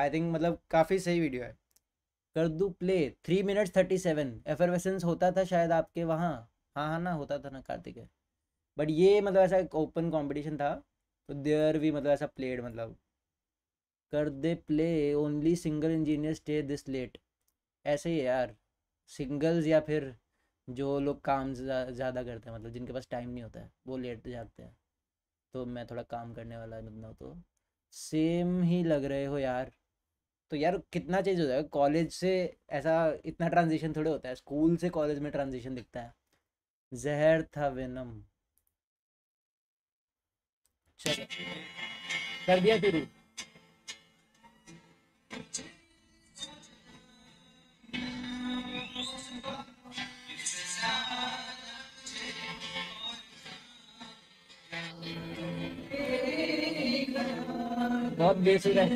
Speaker 2: आई थिंक मतलब काफ़ी सही वीडियो है कर दू play three minutes thirty seven effervescence होता था शायद आपके वहाँ हाँ हाँ ना होता था ना कार्तिक है बट ये मतलब ऐसा एक ओपन कॉम्पिटिशन था तो देयर भी मतलब ऐसा प्लेड मतलब कर दे play only single engineer stay this late ऐसे ही यार सिंगल्स या फिर जो लोग काम ज़्यादा करते हैं मतलब जिनके पास टाइम नहीं होता है वो लेट जाते हैं तो मैं थोड़ा काम करने वाला मतलब तो सेम ही लग रहे हो यार तो यार कितना चेंज हो जाएगा कॉलेज से ऐसा इतना ट्रांजिशन थोड़े होता है स्कूल से कॉलेज में ट्रांजिशन दिखता है जहर था वेनम
Speaker 1: कर दिया शुरू बहुत बेसिक है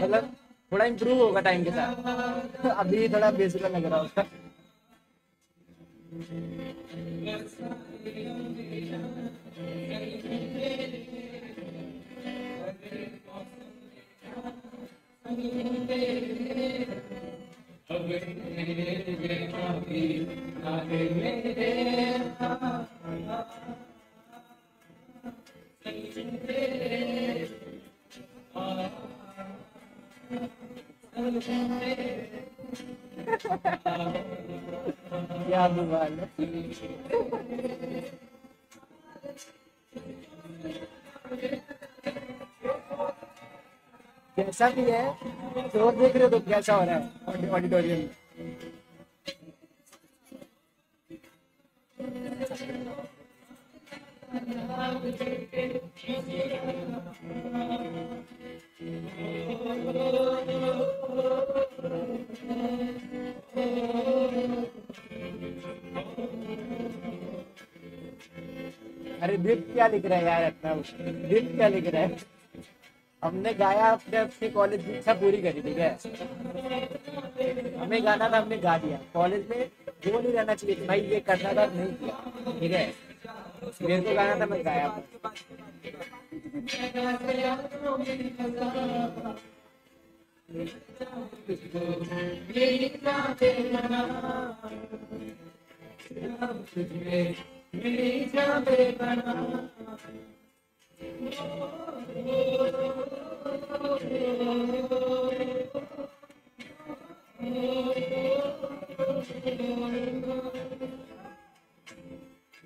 Speaker 1: मतलब थोड़ा इम्प्रूव होगा टाइम के
Speaker 2: साथ अभी थोड़ा बेसिक लग रहा
Speaker 1: उसका Thank you. क्या मोबाइल कैसा भी है तो देख रहे हो तो कैसा हो रहा है ऑडिटोरियम में अरे दीप क्या लिख रहा है यार अपना दिप क्या लिख
Speaker 2: रहा है हमने गाया अपने अपने कॉलेज की इच्छा पूरी करी ठीक है हमें गाना था हमने गा दिया कॉलेज में वो नहीं रहना चाहिए भाई ये करना था नहीं
Speaker 1: किया ठीक है मेरे को तो गाना था बस गाया Oh,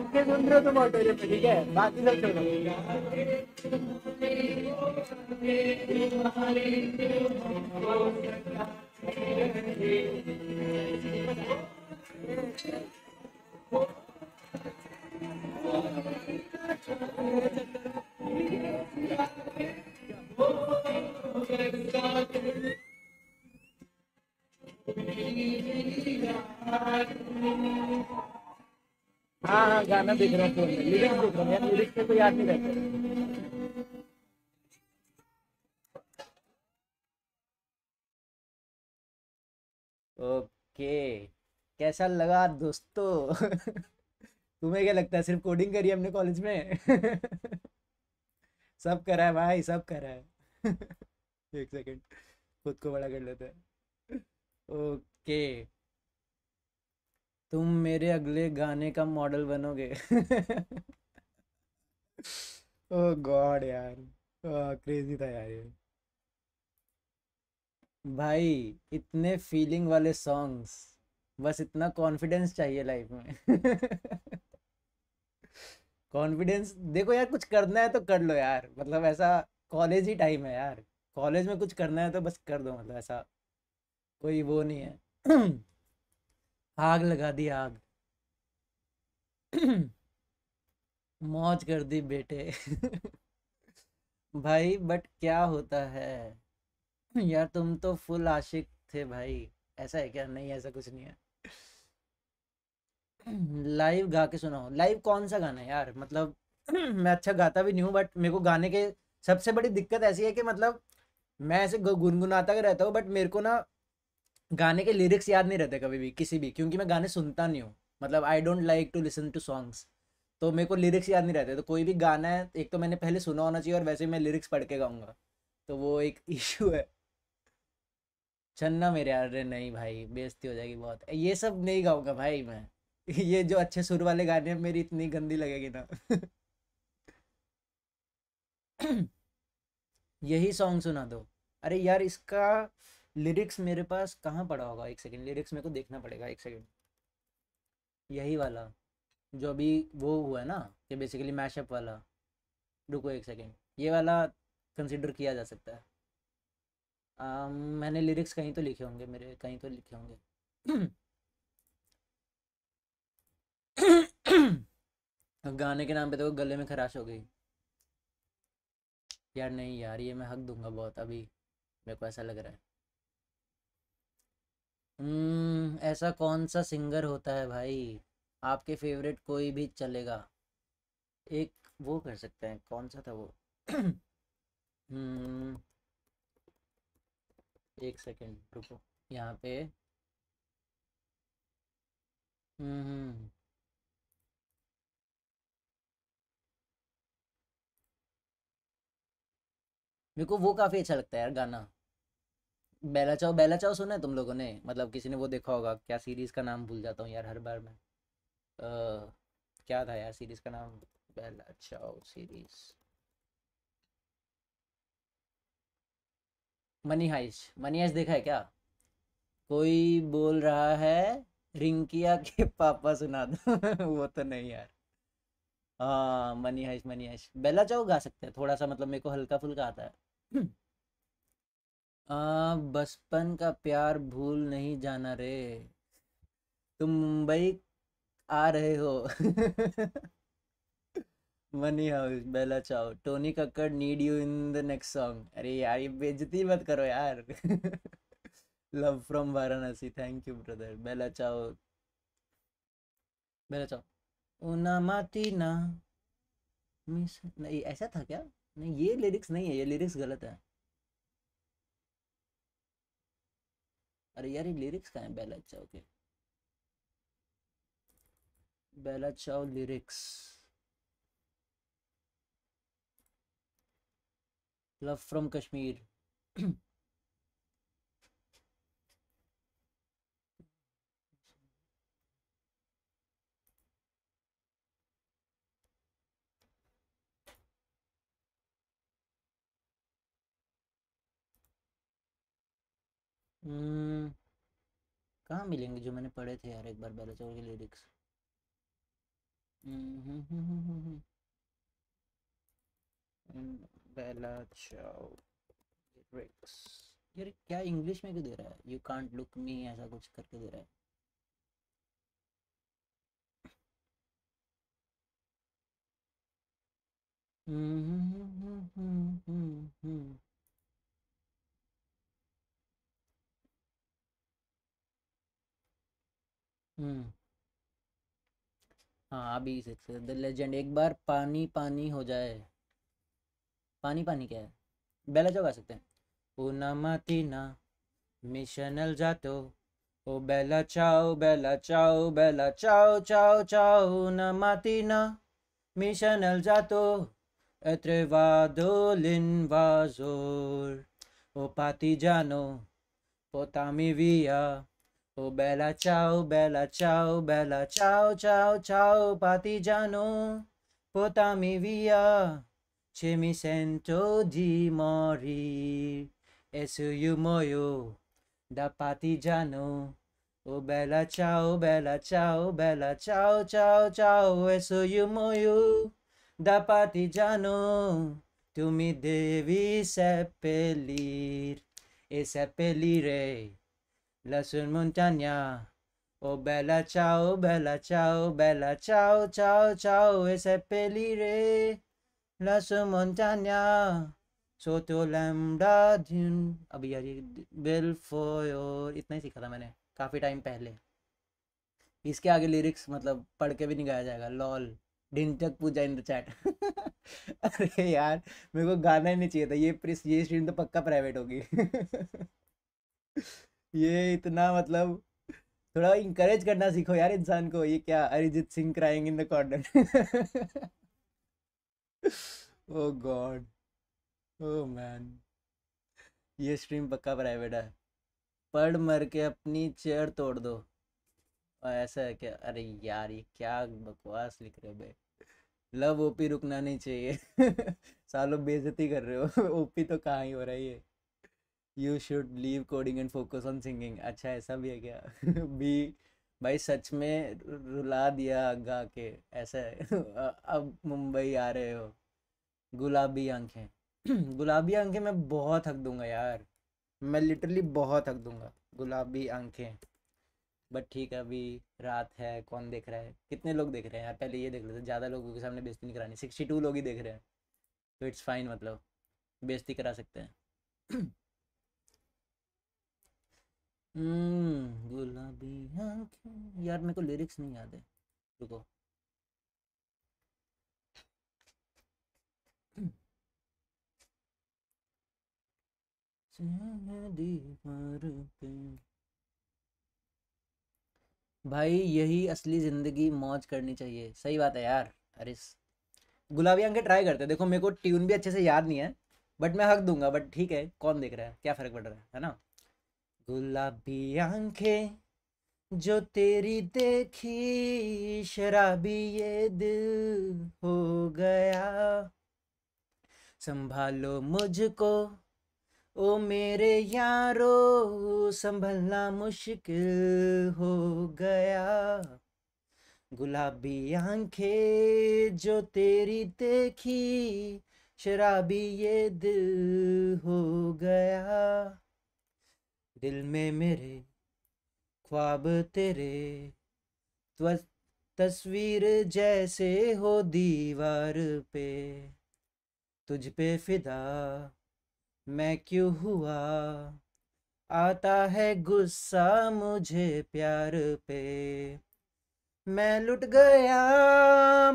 Speaker 1: इसके सुन रहे हो तुम ऑडिटोरियम में ठीक है बाकी सब छोड़ो हाँ हाँ गाना देख रहा हूँ लिरिक्स देख रहा हूँ लिरिक्स याद नहीं रहता
Speaker 2: ओके कैसा लगा दोस्तों तुम्हें क्या लगता है सिर्फ कोडिंग करी हमने कॉलेज में सब करा है भाई सब करा है एक सेकंड खुद को बड़ा कर लेते हैं ओके तुम मेरे अगले गाने का मॉडल बनोगे ओह गॉड यार क्रेजी था यार ये भाई इतने फीलिंग वाले सॉन्ग्स बस इतना कॉन्फिडेंस चाहिए लाइफ में कॉन्फिडेंस देखो यार कुछ करना है तो कर लो यार मतलब ऐसा कॉलेज ही टाइम है यार कॉलेज में कुछ करना है तो बस कर दो मतलब ऐसा कोई वो नहीं है आग लगा दी आग मौज कर दी बेटे भाई बट क्या होता है यार तुम तो फुल आशिक थे भाई ऐसा है क्या नहीं ऐसा कुछ नहीं है लाइव गा के सुनाओ लाइव कौन सा गाना है यार मतलब मैं अच्छा गाता भी नहीं हूँ बट मेरे को गाने के सबसे बड़ी दिक्कत ऐसी है कि मतलब मैं ऐसे गुनगुनाता रहता हूँ बट मेरे को ना गाने के लिरिक्स याद नहीं रहते कभी भी किसी भी क्योंकि मैं गाने सुनता नहीं हूँ मतलब I don't like to listen to songs तो मेरे को लिरिक्स याद नहीं रहते तो कोई भी गाना है एक तो मैंने पहले सुना होना चाहिए और वैसे मैं लिरिक्स पढ़ के गाऊंगा तो वो एक इशू है छन्ना मेरे अरे नहीं भाई बेजती हो जाएगी बहुत ये सब नहीं गाऊंगा भाई मैं ये जो अच्छे सुर वाले गाने हैं मेरी इतनी गंदी लगेगी ना यही सॉन्ग सुना दो अरे यार इसका लिरिक्स मेरे पास कहाँ पड़ा होगा एक सेकेंड लिरिक्स मेरे को देखना पड़ेगा एक सेकेंड यही वाला जो अभी वो हुआ है ना कि बेसिकली मैशअप वाला रुको एक सेकेंड ये वाला कंसिडर किया जा सकता है आ, um, मैंने लिरिक्स कहीं तो लिखे होंगे मेरे कहीं तो लिखे होंगे गाने के नाम पे तो गले में खराश हो गई यार नहीं यार ये मैं हक दूंगा बहुत अभी मेरे को ऐसा लग रहा है
Speaker 1: हम्म
Speaker 2: ऐसा कौन सा सिंगर होता है भाई आपके फेवरेट कोई भी चलेगा एक वो कर सकते हैं कौन सा था वो हम्म
Speaker 1: एक सेकेंड रुको यहाँ पे हम्म मेरे को वो
Speaker 2: काफ़ी अच्छा लगता है यार गाना बेला चाओ बेला चाओ सुना है तुम लोगों ने मतलब किसी ने वो देखा होगा क्या सीरीज़ का नाम भूल जाता हूँ यार हर बार मैं आ, क्या था यार सीरीज़ का नाम Bella Ciao series Money Heist Money Heist देखा है क्या कोई बोल रहा है रिंकिया के पापा सुना दो वो तो नहीं यार हाँ मनी हाइश मनी हाइश बेला चाओ गा सकते हैं थोड़ा सा मतलब मेरे को हल्का फुल्का आता है बचपन का प्यार भूल नहीं जाना रे तुम मुंबई आ रहे हो money House Bella Ciao Tony Kakkar need you in the next song अरे यार ये बेजती मत करो यार love from Varanasi thank you brother Bella Ciao Bella चाओ उना माती ना मिस नहीं ऐसा था क्या नहीं ये लिरिक्स नहीं है ये लिरिक्स गलत है अरे यार ये लिरिक्स कहाँ है बेला चाओ के बैलाज Ciao lyrics love from Kashmir
Speaker 1: हम्म, कहाँ मिलेंगे
Speaker 2: जो मैंने पढ़े थे यार एक बार बैला चौर के लिरिक्स बैला चौर लिरिक्स यार क्या इंग्लिश में क्यों दे रहा है यू कांट लुक मी ऐसा कुछ करके दे रहा है
Speaker 1: हम्म हम्म हम्म हम्म हम्म, हम्म, हम्म। हम्म।
Speaker 2: हाँ अभी सिक्स द लेजेंड एक बार पानी पानी हो जाए पानी पानी क्या है बेला जो गा सकते हैं ओ उना ना मिशनल जातो ओ बेला चाओ बेला चाओ बेला चाओ चाओ चाओ उना ना मिशनल जातो एत्रे वादो लिन वाजोर ओ पाती जानो पोतामी विया Oh bella ciao, bella ciao, bella ciao, ciao, ciao, partigiano, portami via, che mi sento di morire, e se io muoio da partigiano. Oh bella ciao, bella ciao, bella ciao, ciao, ciao, e se io muoio da partigiano, tu mi devi seppellire, e seppellire. लहसुन मुंटानिया ओ बेला Ciao Bella Ciao Bella चाओ चाओ चाओ ऐसे pelire la su montagna sotto lambda dun अभी यार ये bill और इतना ही सीखा था मैंने काफ़ी टाइम पहले इसके आगे लिरिक्स मतलब पढ़ के भी नहीं गाया जाएगा लॉल डिन तक पूजा इन द चैट अरे यार मेरे को गाना ही नहीं चाहिए था ये प्रिस ये स्ट्रीम तो पक्का प्राइवेट होगी ये इतना मतलब थोड़ा इंकरेज करना सीखो यार इंसान को ये क्या Arijit Singh crying in the corner oh God oh man ये स्ट्रीम पक्का प्राइवेट है पढ़ मर के अपनी चेयर तोड़ दो ऐसा है क्या अरे यार ये क्या बकवास लिख रहे हो बे लव ओपी रुकना नहीं चाहिए सालों बेजती कर रहे हो ओपी तो कहाँ ही हो रही है you should leave coding and focus on singing अच्छा ऐसा भी है क्या बी भाई सच में रुला दिया गा के ऐसा है अब मुंबई आ रहे हो गुलाबी आंखें गुलाबी आंखें मैं बहुत हक दूंगा यार मैं लिटरली बहुत हक दूंगा गुलाबी आंखें बट ठीक है अभी रात है कौन देख रहा है कितने लोग देख रहे हैं यार पहले ये देख लेते ज़्यादा लोगों के सामने बेजती नहीं करानी सिक्सटी टू लोग ही देख रहे हैं तो इट्स फाइन मतलब बेजती करा सकते
Speaker 1: हैं हम्म,
Speaker 2: गुलाबी यार मेरे को लिरिक्स नहीं याद है रुको भाई यही असली जिंदगी मौज करनी चाहिए सही बात है यार अरिस गुलाबी आंखें ट्राई करते देखो मेरे को ट्यून भी अच्छे से याद नहीं है बट मैं हक दूंगा बट ठीक है कौन देख रहा है क्या फर्क पड़ रहा है है ना गुलाबी आंखें जो तेरी देखी शराबी ये दिल हो गया संभालो मुझको ओ मेरे यारो संभलना मुश्किल हो गया गुलाबी आंखें जो तेरी देखी शराबी ये दिल हो गया दिल में मेरे ख्वाब तेरे तस्वीर जैसे हो दीवार पे तुझ पे फिदा मैं क्यों हुआ आता है गुस्सा मुझे प्यार पे मैं लुट गया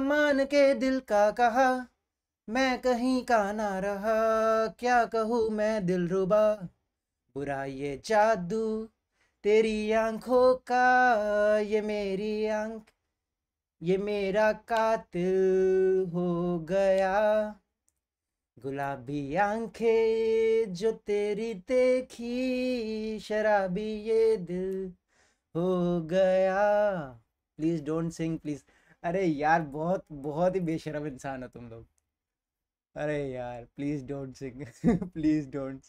Speaker 2: मान के दिल का कहा मैं कहीं का ना रहा क्या कहूँ मैं दिल रुबा पूरा ये जादू तेरी आंखों का ये मेरी आंख ये मेरा कातिल हो गया गुलाबी आंखें जो तेरी देखी शराबी ये दिल हो गया प्लीज डोंट सिंग प्लीज अरे यार बहुत बहुत ही बेशरम इंसान हो तुम लोग अरे यार please don't sing please don't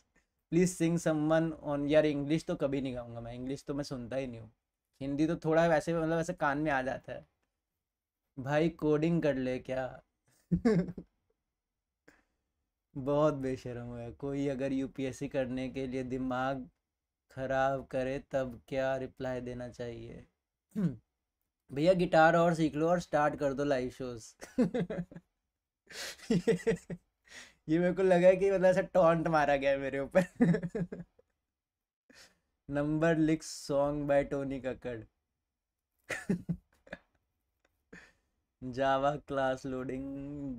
Speaker 2: please sing someone on यार इंग्लिश तो कभी नहीं गाऊंगा मैं इंग्लिश तो मैं सुनता ही नहीं हूँ हिंदी तो थोड़ा वैसे मतलब वैसे कान में आ जाता है भाई कोडिंग कर ले क्या बहुत बेशरम है कोई अगर यूपीएससी करने के लिए दिमाग खराब करे तब क्या रिप्लाई देना चाहिए भैया गिटार और सीख लो और स्टार्ट कर दो लाइव शोज ये मेरे को लगा कि मतलब ऐसा टॉन्ट मारा गया मेरे ऊपर नंबर लिख song by Tony Kakkar Java class loading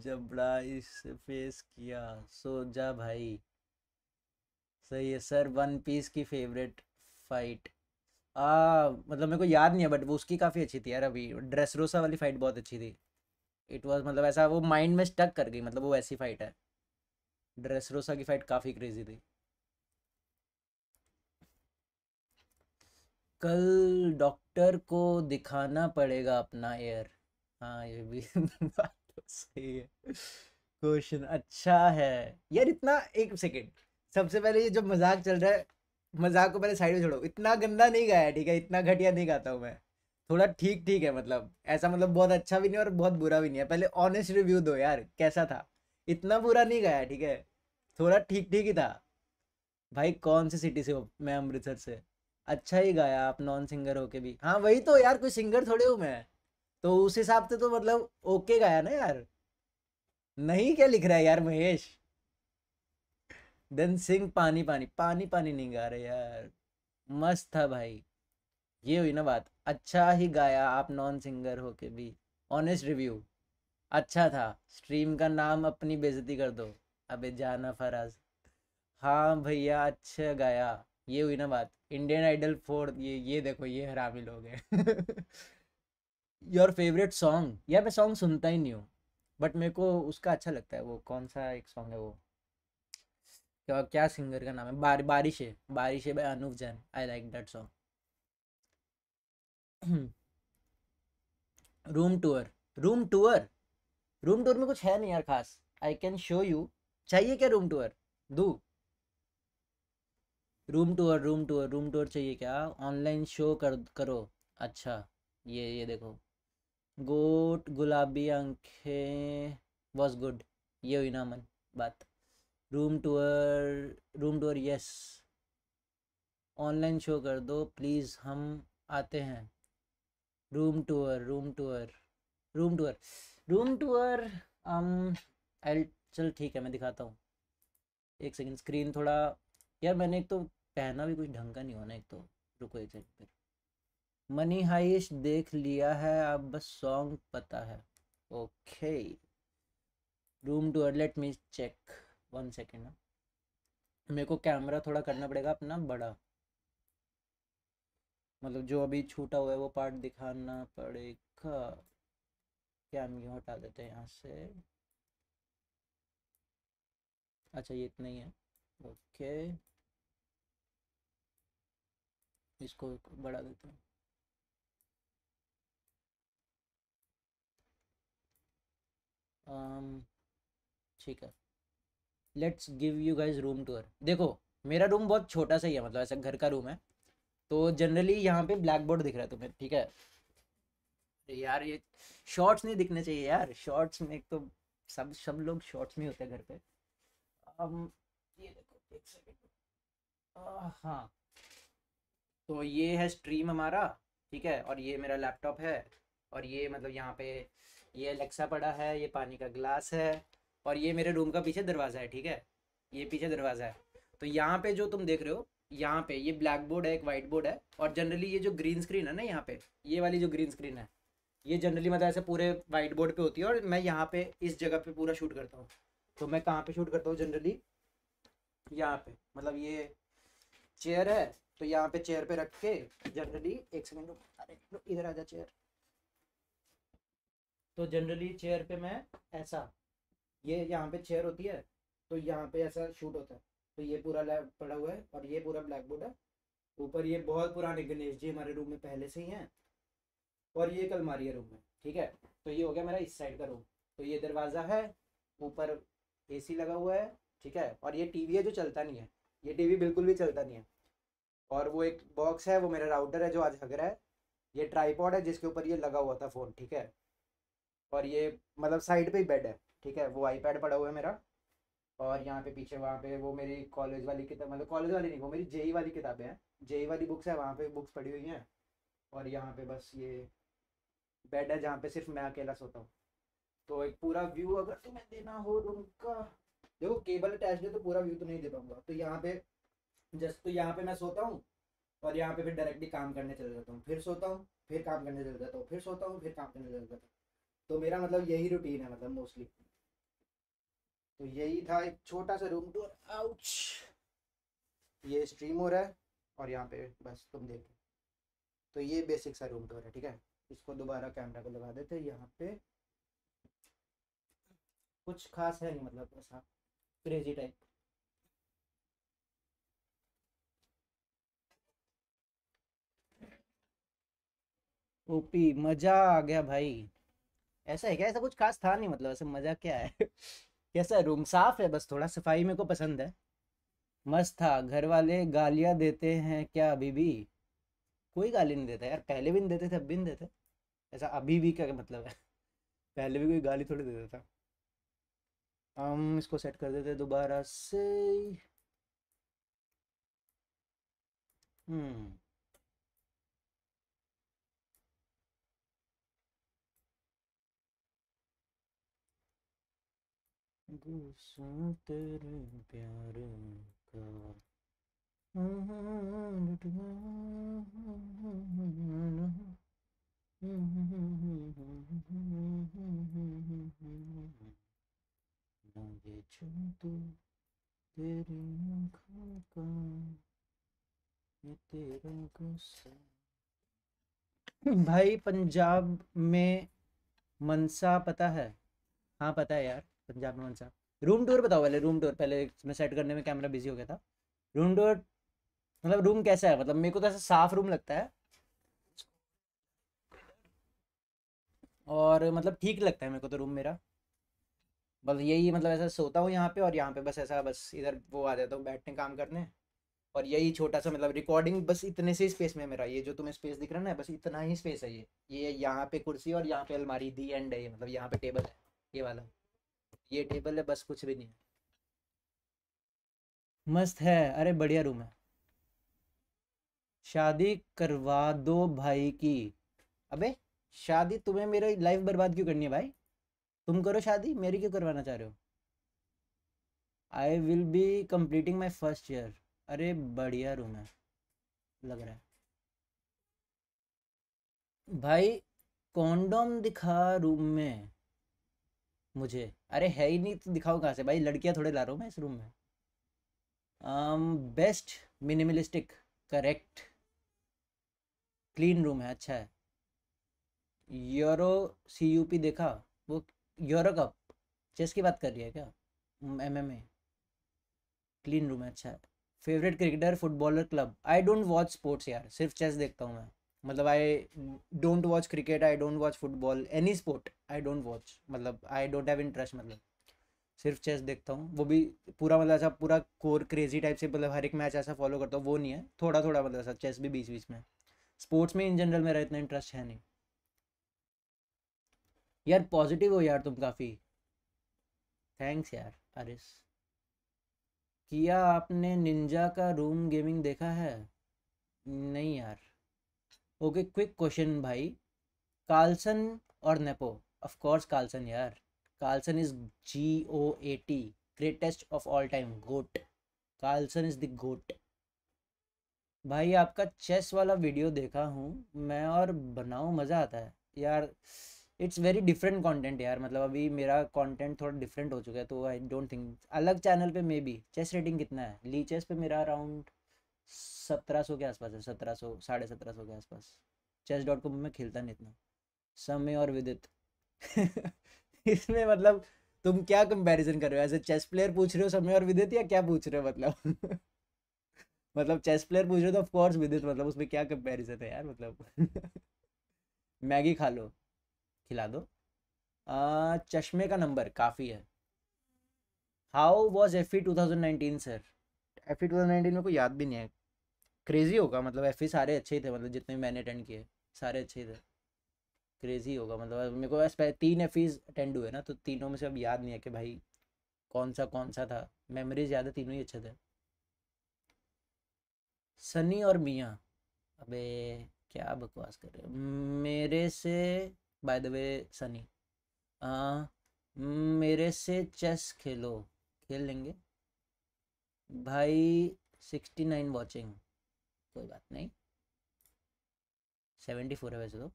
Speaker 2: जबड़ा इस फेस किया सो जा भाई सही है सर वन पीस की फेवरेट फाइट आ मतलब मेरे को याद नहीं है बट वो उसकी काफ़ी अच्छी थी यार अभी ड्रेसरोसा वाली फाइट बहुत अच्छी थी इट वाज मतलब ऐसा वो माइंड में स्टक कर गई मतलब वो ऐसी फाइट है ड्रेसरोसा की फाइट काफ़ी क्रेजी थी कल डॉक्टर को दिखाना पड़ेगा अपना एयर हाँ ये भी बात तो सही है क्वेश्चन अच्छा है यार इतना एक सेकेंड सबसे पहले ये जो मजाक चल रहा है मजाक को पहले साइड में छोड़ो इतना गंदा नहीं गाया ठीक है इतना घटिया नहीं गाता हूँ मैं थोड़ा ठीक ठीक है मतलब ऐसा मतलब बहुत अच्छा भी नहीं और बहुत बुरा भी नहीं है पहले ऑनेस्ट रिव्यू दो यार कैसा था इतना बुरा नहीं गया ठीक है थोड़ा ठीक ठीक ही था भाई कौन सी सिटी से हो मैं अमृतसर से अच्छा ही गाया आप नॉन सिंगर होके भी हाँ वही तो यार कोई सिंगर थोड़े हूँ मैं तो उस हिसाब से तो मतलब ओके गाया ना यार नहीं क्या लिख रहा है यार महेश देन सिंह पानी पानी पानी पानी नहीं गा रहे यार मस्त था भाई ये हुई ना बात अच्छा ही गाया आप नॉन सिंगर होके भी ऑनेस्ट रिव्यू अच्छा था स्ट्रीम का नाम अपनी बेजती कर दो अबे जाना फराज हाँ भैया अच्छा गाया ये हुई ना बात इंडियन आइडल फोर ये ये देखो ये हरामी लोग हैं योर फेवरेट सॉन्ग यार मैं सॉन्ग सुनता ही नहीं हूँ बट मेरे को उसका अच्छा लगता है वो कौन सा एक सॉन्ग है वो क्या क्या सिंगर का नाम है बार बारिश है बारिश है by Anup Jain I like that song room tour room tour room tour में कुछ है नहीं यार खास आई कैन शो यू चाहिए क्या रूम टूर दू room tour room tour room tour चाहिए क्या ऑनलाइन शो कर करो अच्छा ये ये देखो गोट गुलाबी आंखें वॉज गुड ये हुई ना मन बात room tour room tour yes online show कर दो प्लीज़ हम आते हैं room tour room tour room tour room tour I um, चल ठीक है मैं दिखाता हूँ एक सेकंड स्क्रीन थोड़ा यार मैंने एक तो पहना भी कुछ ढंग का नहीं होना एक तो रुको एक सेकंड फिर मनी हाइश देख लिया है अब बस सॉन्ग पता है okay room tour let me check one second मेरे को कैमरा थोड़ा करना पड़ेगा अपना बड़ा मतलब जो अभी छूटा हुआ है वो पार्ट दिखाना पड़ेगा क्या हम ये हटा देते हैं यहाँ से अच्छा ये इतना ही है ओके इसको बढ़ा देते हैं ठीक है let's give you guys room tour देखो मेरा रूम बहुत छोटा सा ही है मतलब ऐसा घर का रूम है तो जनरली यहाँ पे ब्लैक बोर्ड दिख रहा है तुम्हें ठीक है यार ये शॉर्ट्स नहीं दिखने चाहिए यार शॉर्ट्स में तो सब सब लोग शॉर्ट्स में होते हैं घर पे um,
Speaker 1: ये देखो एक सेकंड हाँ
Speaker 2: तो ये है स्ट्रीम हमारा ठीक है और ये मेरा लैपटॉप है और ये मतलब यहाँ पे ये एलेक्सा पड़ा है ये पानी का ग्लास है और ये मेरे रूम का पीछे दरवाज़ा है ठीक है ये पीछे दरवाज़ा है तो यहाँ पे जो तुम देख रहे हो यहाँ पे ये ब्लैक बोर्ड है एक वाइट बोर्ड है और जनरली ये जो ग्रीन स्क्रीन है ना यहाँ पे ये वाली जो ग्रीन स्क्रीन है ये जनरली मतलब ऐसे पूरे वाइट बोर्ड पे होती है और मैं यहाँ पे इस जगह पे पूरा शूट करता हूँ तो मैं कहाँ पे शूट करता हूँ जनरली यहाँ पे मतलब ये चेयर है तो यहाँ पे चेयर पे रख के जनरली एक सेकेंड अरे इधर आ जा चेयर तो जनरली चेयर पे मैं ऐसा ये यहाँ पे चेयर होती है तो यहाँ पे ऐसा शूट होता है तो ये पूरा लैब पड़ा हुआ है और ये पूरा ब्लैक बोर्ड है ऊपर ये बहुत पुराने गणेश जी हमारे रूम में पहले से ही हैं और ये कलमारी रूम है ठीक है तो ये हो गया मेरा इस साइड का रूम तो ये दरवाज़ा है ऊपर एसी लगा हुआ है ठीक है और ये टीवी है जो चलता नहीं है ये टीवी बिल्कुल भी चलता नहीं है और वो एक बॉक्स है वो मेरा राउटर है जो आज हग रहा है ये ट्राईपॉड है जिसके ऊपर ये लगा हुआ था फ़ोन ठीक है और ये मतलब साइड पे ही बेड है ठीक है वो आईपैड पड़ा हुआ है मेरा और यहाँ पे पीछे वहाँ पे वो मेरी कॉलेज वाली किताब मतलब कॉलेज वाली नहीं वो मेरी जेई e वाली किताबें हैं जेई e वाली बुक्स है वहाँ पे बुक्स पड़ी हुई हैं और यहाँ पे बस ये बेड है जहाँ पे सिर्फ मैं अकेला सोता हूँ तो एक पूरा व्यू अगर तुम्हें देना हो रूम का देखो केबल अटैच है तो पूरा व्यू तो नहीं दे पाऊंगा तो यहाँ पे जस्ट तो यहाँ पे मैं सोता हूँ और यहाँ पे फिर डायरेक्टली काम करने चले जाता हूँ फिर सोता हूँ फिर काम करने चले जाता हूँ फिर सोता हूँ फिर काम करने चले जाता हूँ तो मेरा मतलब यही रूटीन है मतलब मोस्टली तो यही था एक छोटा सा रूम टूर आउच ये स्ट्रीम हो रहा है और यहाँ पे बस तुम देखो तो ये बेसिक सा रूम टूर है ठीक है इसको दोबारा कैमरा को लगा देते हैं यहाँ पे कुछ खास है नहीं मतलब ऐसा क्रेजी टाइप ओपी मजा आ गया भाई ऐसा है क्या ऐसा कुछ खास था नहीं मतलब ऐसे मजा क्या है कैसा रूम साफ है बस थोड़ा सफाई मेरे को पसंद है मस्त था घर वाले गालियां देते हैं क्या अभी भी कोई गाली नहीं देता यार पहले भी नहीं देते थे अब भी नहीं देते ऐसा अभी भी क्या मतलब है पहले भी कोई गाली थोड़ी देता था हम इसको सेट कर देते दोबारा से
Speaker 1: हम्म गुस्सा तेरे प्यार का हम्म, हम्म, हम्म, छू का तेरा गुस्सा
Speaker 2: भाई पंजाब में मनसा पता है हाँ पता है यार पंजाब में मनसा रूम टूर बताओ पहले रूम टूर पहले मैं सेट करने में कैमरा बिजी हो गया था रूम टूर मतलब रूम कैसा है मतलब मेरे को तो ऐसा साफ रूम लगता है और मतलब ठीक लगता है मेरे को तो रूम मेरा बस यही मतलब ऐसा सोता हूँ यहाँ पे और यहाँ पे बस ऐसा बस इधर वो आ जाता हूँ बैठने काम करने और यही छोटा सा मतलब रिकॉर्डिंग बस इतने से स्पेस में मेरा ये जो तुम्हें स्पेस दिख रहा है ना बस इतना ही स्पेस है ये ये यहाँ पे कुर्सी और यहाँ पे अलमारी दी एंड है ये मतलब यहाँ पे टेबल है ये वाला ये टेबल है बस कुछ भी नहीं है मस्त है अरे बढ़िया रूम है शादी करवा दो भाई की अबे शादी तुम्हें मेरी लाइफ बर्बाद क्यों करनी है भाई तुम करो शादी मेरी क्यों करवाना चाह रहे हो I will be completing my first year अरे बढ़िया रूम है लग रहा है भाई कॉन्डोम दिखा रूम में मुझे अरे है ही नहीं तो दिखाओ कहाँ से भाई लड़कियाँ थोड़े ला रहा हूँ मैं इस रूम में best minimalistic correct clean room है अच्छा है यूरो सी यू पी देखा वो यूरो कप चेस की बात कर रही है क्या M M A clean room है अच्छा favourite cricketer footballer club I don't watch sports यार सिर्फ चेस देखता हूँ मैं मतलब I don't watch cricket I don't watch football any sport I don't watch मतलब आई डोंट हैव इंटरेस्ट मतलब सिर्फ चेस देखता हूँ वो भी पूरा मतलब ऐसा पूरा कोर क्रेजी टाइप से मतलब हर एक मैच ऐसा फॉलो करता हूँ वो नहीं है थोड़ा थोड़ा मतलब ऐसा चेस भी बीच बीच में स्पोर्ट्स में इन जनरल मेरा इतना इंटरेस्ट है नहीं यार पॉजिटिव हो यार तुम काफ़ी थैंक्स यार अरिस किया आपने निंजा का रूम गेमिंग देखा है नहीं यार ओके क्विक क्वेश्चन भाई कार्लसन और नेपो ऑफ कोर्स कार्लसन यार Carlsen is G O A T greatest of all time goat Carlsen is the goat भाई आपका चेस वाला वीडियो देखा हूँ मैं और बनाऊ मज़ा आता है यार इट्स वेरी डिफरेंट कॉन्टेंट यार मतलब अभी मेरा कॉन्टेंट थोड़ा डिफरेंट हो चुका है तो आई डोंट थिंक अलग चैनल पे मे बी चेस रेटिंग कितना है ली चेस पे मेरा अराउंड सत्रह सौ के आसपास है सत्रह सौ साढ़े सत्रह सौ के आसपास चेस डॉट कॉम में खेलता नहीं इतना समय और विदित इसमें मतलब तुम क्या कंपैरिजन कर रहे हो एज ए चेस प्लेयर पूछ रहे हो समय और विदित या क्या पूछ रहे हो मतलब मतलब चेस प्लेयर पूछ रहे हो तो ऑफकोर्स विदित मतलब उसमें क्या कंपैरिजन है यार मतलब मैगी खा लो खिला दो आ, चश्मे का नंबर काफ़ी है how was F E two thousand nineteen sir F E two thousand nineteen याद भी नहीं है क्रेज़ी होगा मतलब एफ ई e सारे अच्छे ही थे मतलब जितने भी मैंने अटेंड किए सारे अच्छे ही थे क्रेज़ी होगा मतलब मेरे को तीन एफ ईज अटेंड हुए ना तो तीनों में से अब याद नहीं है कि भाई कौन सा कौन सा था मेमोरीज याद है तीनों ही अच्छे थे सनी और मियाँ अबे क्या बकवास कर रहे हो मेरे से बाय द वे सनी मेरे से चेस खेलो खेल लेंगे भाई सिक्सटी नाइन वॉचिंग कोई बात नहीं सेवेंटी फोर है वैसे तो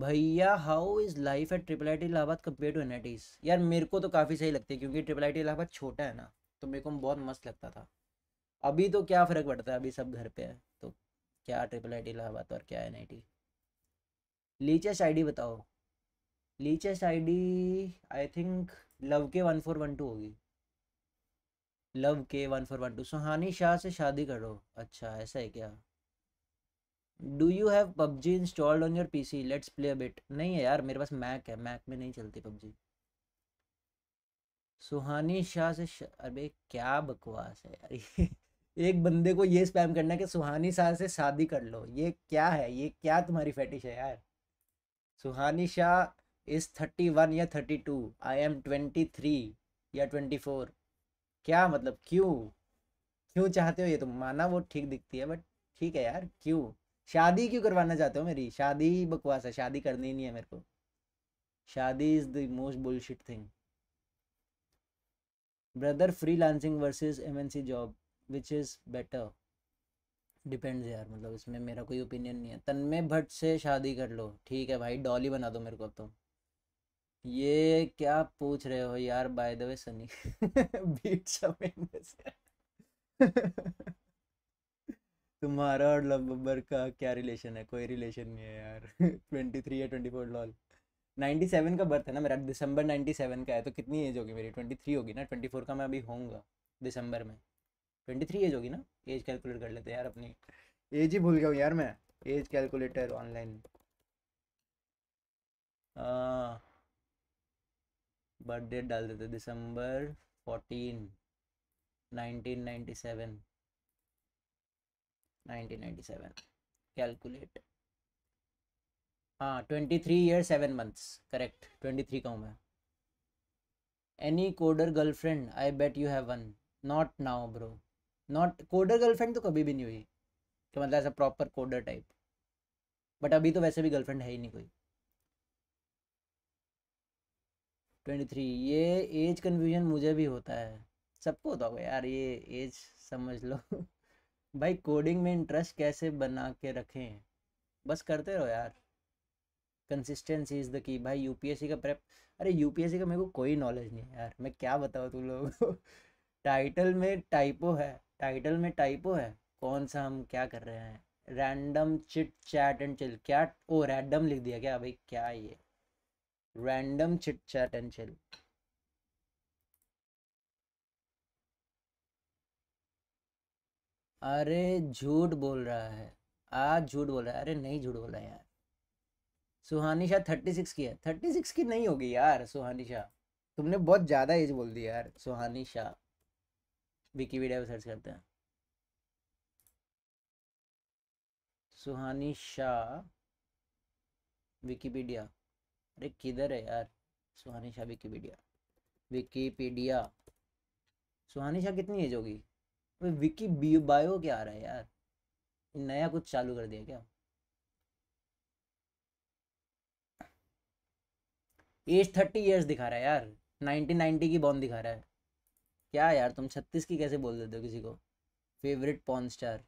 Speaker 2: भैया how is life at triple I T Allahabad compare to N I Ts यार मेरे को तो काफ़ी सही लगती है क्योंकि ट्रिपल आई टी इलाहाबाद छोटा है ना तो मेरे को बहुत मस्त लगता था अभी तो क्या फ़र्क पड़ता है अभी सब घर पे है तो क्या ट्रिपल आई टी इलाहाबाद और क्या N I T Lichess ID बताओ Lichess ID I think love K one four one two होगी love K one four one two Suhani Shah से शादी करो अच्छा ऐसा है क्या do you have PUBG installed on your PC let's play a bit bit नहीं है यार मेरे पास मैक है मैक में नहीं चलती पबजी सुहानी शाह से शा... अबे क्या बकवास है यार एक बंदे को ये स्पैम करना कि सुहानी शाह से शादी कर लो ये क्या है ये क्या तुम्हारी फैटिश है यार Suhani Shah is thirty one या thirty two I am twenty three या ट्वेंटी फोर क्या मतलब क्यों क्यों चाहते हो ये तो माना वो ठीक दिखती है बट ठीक है यार क्यों शादी क्यों करवाना चाहते हो मेरी शादी बकवास है शादी करनी नहीं है मेरे को शादी is the most bullshit thing brother freelancing versus M N C job which is better depend यार मतलब इसमें मेरा कोई ओपिनियन नहीं है तन्मय भट्ट से शादी कर लो ठीक है भाई डॉली बना दो मेरे को तो ये क्या पूछ रहे हो यार बाय द वे सनी बीट तुम्हारा और लव बब्बर का क्या रिलेशन है कोई रिलेशन नहीं है यार ट्वेंटी थ्री या twenty four lol ninety seven का बर्थ है ना मेरा दिसंबर नाइन्टी सेवन का है तो कितनी एज होगी मेरी ट्वेंटी थ्री होगी ना ट्वेंटी फोर का मैं अभी होऊंगा दिसंबर में ट्वेंटी थ्री एज होगी ना एज कैलकुलेट कर लेते यार अपनी एज ही भूल गया हूँ यार मैं एज कैलकुलेटर ऑनलाइन बर्थडे डाल देते December fourteen nineteen ninety seven nineteen ninety seven calculate हाँ twenty three year seven months correct twenty three का हूँ मैं any coder girlfriend I bet you have one not now bro not coder girlfriend तो कभी भी नहीं हुई कि तो मतलब ऐसा प्रॉपर कोडर टाइप बट अभी तो वैसे भी गर्लफ्रेंड है ही नहीं कोई ट्वेंटी थ्री ये एज कन्फ्यूजन मुझे भी होता है सबको होता होगा यार ये एज समझ लो भाई कोडिंग में इंटरेस्ट कैसे बना के रखें बस करते रहो यार कंसिस्टेंसी इज़ द की भाई यूपीएससी का प्रेप अरे यूपीएससी का मेरे को कोई नॉलेज नहीं है यार मैं क्या बताऊँ तुम लोगों को टाइटल में टाइपो है टाइटल में टाइपो है कौन सा हम क्या कर रहे हैं random chit chat and chill क्या ओ रैंडम लिख दिया क्या भाई क्या ये random chit chat and chill अरे झूठ बोल रहा है आज झूठ बोल रहा है अरे नहीं झूठ बोला यार सुहानी शाह थर्टी सिक्स की है थर्टी सिक्स की नहीं होगी यार सुहानी शाह तुमने बहुत ज़्यादा एज बोल दी यार सुहानी शाह विकीपीडिया पर सर्च करते हैं सुहानी शाह विकीपीडिया अरे किधर है यार सुहानी शाह विकीपीडिया विकीपीडिया सुहानी शाह कितनी एज होगी विकी विकी बायो क्या आ रहा है यार नया कुछ चालू कर दिया क्या एज थर्टी ईयर्स दिखा रहा है यार नाइनटीन नाइनटी की बॉन्ड दिखा रहा है क्या यार तुम छत्तीस की कैसे बोल देते हो किसी को फेवरेट पॉन स्टार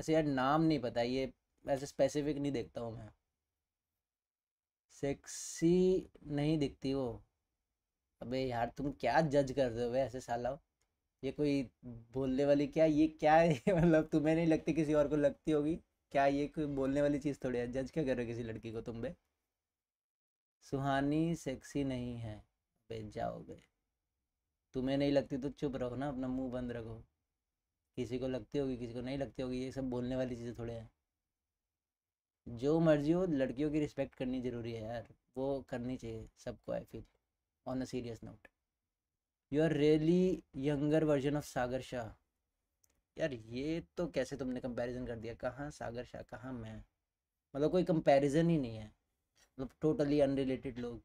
Speaker 2: ऐसे यार नाम नहीं पता ये ऐसे स्पेसिफिक नहीं देखता हूँ मैं सेक्सी नहीं दिखती वो अबे यार तुम क्या जज कर रहे हो ऐसे साला ये कोई बोलने वाली क्या ये क्या मतलब तुम्हें नहीं लगती किसी और को लगती होगी क्या ये कोई बोलने वाली चीज़ थोड़ी है जज क्या कर रहे हो किसी लड़की को तुम बे सुहानी सेक्सी नहीं है बे जाओगे तुम्हें नहीं लगती तो चुप रहो ना अपना मुंह बंद रखो किसी को लगती होगी किसी को नहीं लगती होगी ये सब बोलने वाली चीज़ें थोड़े हैं जो मर्जी हो लड़कियों की रिस्पेक्ट करनी ज़रूरी है यार वो करनी चाहिए सबको I feel on a serious note you are really younger version of Sagar Shah यार ये तो कैसे तुमने कंपैरिजन कर दिया कहाँ सागर शाह कहाँ मैं मतलब कोई कंपैरिजन ही नहीं है मतलब टोटली अनरिलेटेड लोग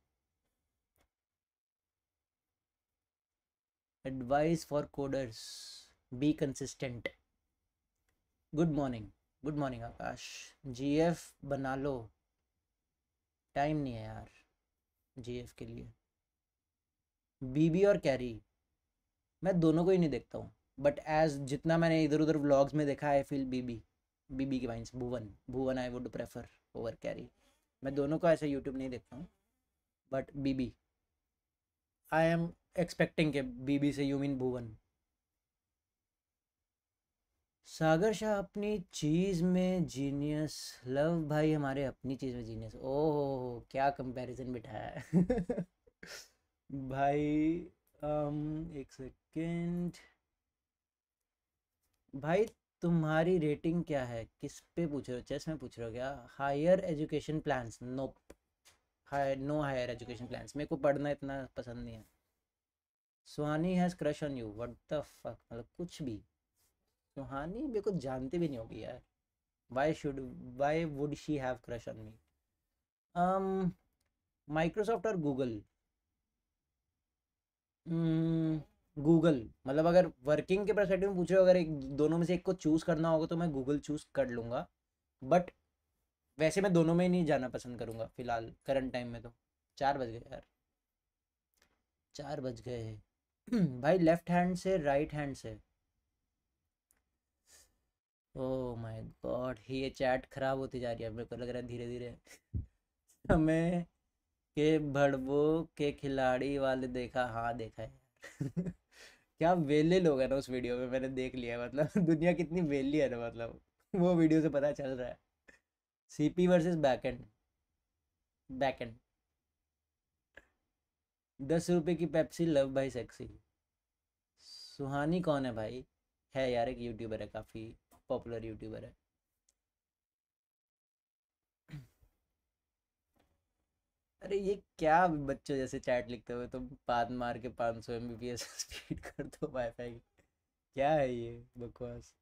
Speaker 2: advice for coders be consistent good morning good morning Akash GF बना लो टाइम नहीं है यार जीएफ के लिए बीबी और कैरी मैं दोनों को ही नहीं देखता हूँ बट एज जितना मैंने इधर उधर व्लॉग्स में देखा आई फील बीबी बीबी के माइंस Bhuvan Bhuvan I would prefer over Carry मैं दोनों को ऐसे यूट्यूब नहीं देखता हूँ but BB I am expecting के बीबी से यू मीन भुवन सागर शाह अपनी चीज़ में जीनियस लव भाई हमारे अपनी चीज़ में जीनियस ओह क्या कंपैरिजन बिठाया है भाई um, एक सेकेंड भाई तुम्हारी रेटिंग क्या है किस पे पूछ रहे हो चेस में पूछ रहे हो क्या higher education plans nope higher no higher education plan मेरे को पढ़ना इतना पसंद नहीं है Suhani has crush on you what the fuck मतलब कुछ भी सुहानी मेरे को जानती भी नहीं होगी यार why should why would she have crush on me Microsoft और गूगल गूगल hmm, मतलब अगर वर्किंग के परस्पेक्टिव में पूछो अगर एक दोनों में से एक को चूज़ करना होगा तो मैं गूगल चूज़ कर लूंगा बट वैसे मैं दोनों में ही नहीं जाना पसंद करूंगा फिलहाल करंट टाइम में तो चार बज गए यार चार बज गए भाई लेफ्ट हैंड से राइट हैंड से ओ माय गॉड ये चैट खराब होती जा रही है मेरे को लग रहा है धीरे धीरे हमें के भड़बो के खिलाड़ी वाले देखा हाँ देखा है क्या वेले लोग है ना उस वीडियो में मैंने देख लिया मतलब दुनिया कितनी वेली है ना मतलब वो वीडियो से पता चल रहा है सीपी वर्सेस बैकएंड बैकएंड दस रुपये की पेप्सी लव भाई सेक्सी सुहानी कौन है भाई है यार एक यूट्यूबर है काफ़ी पॉपुलर यूट्यूबर है अरे ये क्या बच्चों जैसे चैट लिखते हुए तो पाद मार के पाँच सौ एम स्पीड कर दो वाईफाई क्या है ये बकवास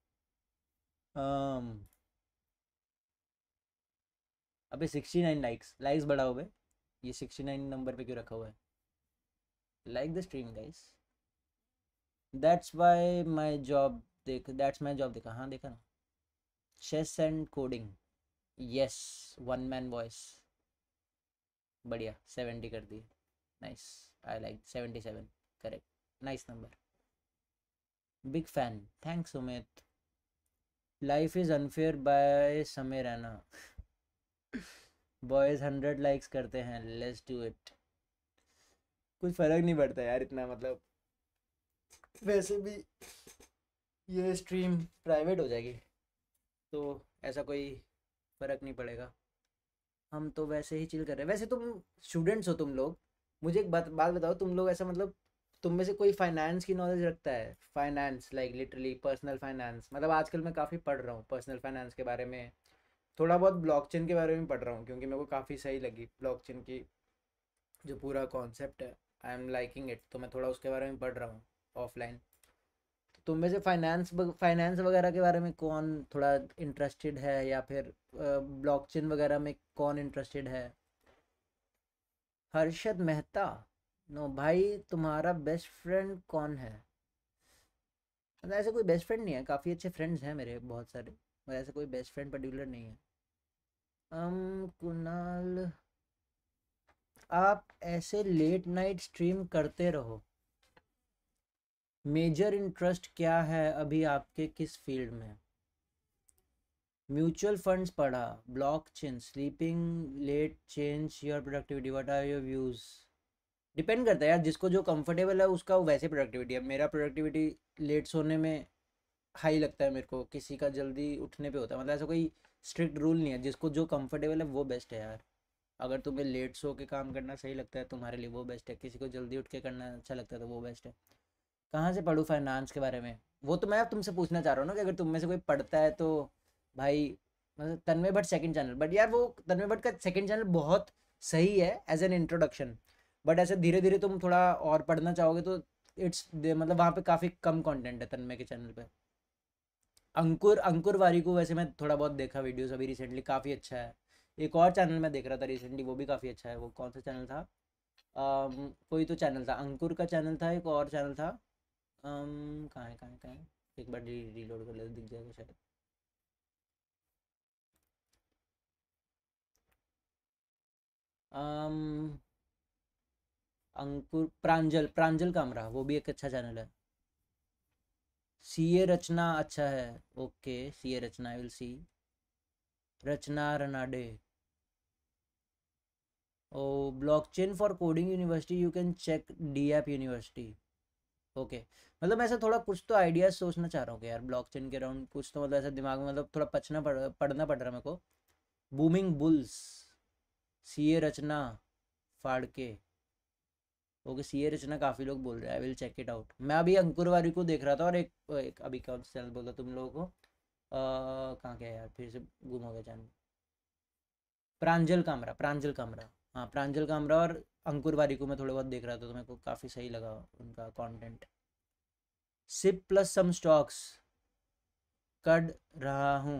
Speaker 2: um, अबे सिक्सटी नाइन लाइक्स लाइक्स बढ़ाओ भाई ये सिक्सटी नाइन नंबर पे क्यों रखा हुआ है like the stream guys that's why my job देख दैट्स माय जॉब देखा हाँ देखा ना chess and coding yes one man voice बढ़िया सेवेंटी कर दिए nice I like seventy seven correct nice number big fan thanks Sumit life is unfair bye समय रहना बॉयज हंड्रेड लाइक्स करते हैं लेट्स डू इट कुछ फ़र्क नहीं पड़ता यार इतना मतलब वैसे भी ये स्ट्रीम प्राइवेट हो जाएगी तो ऐसा कोई फ़र्क नहीं पड़ेगा हम तो वैसे ही चिल कर रहे हैं वैसे तुम स्टूडेंट्स हो तुम लोग मुझे एक बात बात बताओ तुम लोग ऐसा मतलब तुम में से कोई फाइनेंस की नॉलेज रखता है finance like literally personal finance मतलब आजकल मैं काफ़ी पढ़ रहा हूँ पर्सनल फाइनेंस के बारे में थोड़ा बहुत ब्लॉकचेन के बारे में पढ़ रहा हूँ क्योंकि मेरे को काफ़ी सही लगी ब्लॉकचेन की जो पूरा कॉन्सेप्ट है आई एम लाइकिंग इट तो मैं थोड़ा उसके बारे में पढ़ रहा हूँ ऑफलाइन तो तुम में से फाइनेंस फाइनेंस वगैरह के बारे में कौन थोड़ा इंटरेस्टेड है या फिर ब्लॉकचेन वगैरह में कौन इंटरेस्टेड है हर्षद मेहता नो भाई तुम्हारा बेस्ट फ्रेंड कौन है मतलब ऐसे कोई बेस्ट फ्रेंड नहीं है काफ़ी अच्छे फ्रेंड्स हैं मेरे बहुत सारे और ऐसे कोई बेस्ट फ्रेंड पर्टिकुलर नहीं है अम कुणाल आप ऐसे लेट नाइट स्ट्रीम करते रहो मेजर इंटरेस्ट क्या है अभी आपके किस फील्ड में म्यूचुअल फंड्स पढ़ा blockchain sleeping late change your productivity what are your views depend करता है यार जिसको जो कंफर्टेबल है उसका वैसे प्रोडक्टिविटी है मेरा प्रोडक्टिविटी लेट सोने में हाई लगता है मेरे को किसी का जल्दी उठने पे होता है मतलब ऐसा कोई स्ट्रिक्ट रूल नहीं है जिसको जो कंफर्टेबल है वो बेस्ट है यार अगर तुम्हें लेट सो के काम करना सही लगता है तुम्हारे लिए वो बेस्ट है किसी को जल्दी उठ के करना अच्छा लगता है तो वो बेस्ट है कहाँ से पढ़ूँ फाइनेंस के बारे में वो तो मैं तुमसे पूछना चाह रहा हूँ ना कि अगर तुम में से कोई पढ़ता है तो भाई मतलब Tanmay Bhatt second channel but यार वो तन्मय भट्ट का सेकंड चैनल बहुत सही है एज एन इंट्रोडक्शन बट ऐसे धीरे धीरे तुम थोड़ा और पढ़ना चाहोगे तो इट्स मतलब वहाँ पे काफ़ी कम कंटेंट है तन्मय के चैनल पे अंकुर अंकुर वारी को वैसे मैं थोड़ा बहुत देखा वीडियोस अभी रिसेंटली काफ़ी अच्छा है एक और चैनल मैं देख रहा था रिसेंटली वो भी काफ़ी अच्छा है वो कौन सा चैनल था um, कोई तो चैनल था अंकुर का चैनल था एक और चैनल था कहाँ है कहाँ है कहाँ है एक बार री कर लेते दिख जाएगा शायद अंकुर प्रांजल प्रांजल कामरा वो भी एक अच्छा चैनल है सी ए रचना अच्छा है okay C A Rachana will see Rachana Ranade oh blockchain for coding university you can check D app university okay मतलब ऐसा थोड़ा कुछ तो आइडियाज सोचना चाह रहा हूँ यार ब्लॉकचेन के अराउंड कुछ तो मतलब ऐसा दिमाग में मतलब थोड़ा पचना पड़ पढ़ना पड़ रहा है मेरे को booming bulls C A Rachana Phadke okay C A Rachana काफ़ी लोग बोल रहे हैं I will check it out मैं अभी अंकुर वारी को देख रहा था और एक, एक अभी कौन सा चैनल बोलता तुम लोगों को कहाँ क्या यार फिर से गुम हो गया चैनल प्रांजल कामरा प्रांजल कामरा हाँ प्रांजल कामरा और अंकुर वारी को मैं थोड़ा बहुत देख रहा था तो मेरे को काफ़ी सही लगा उनका content SIP plus some stocks कर रहा हूँ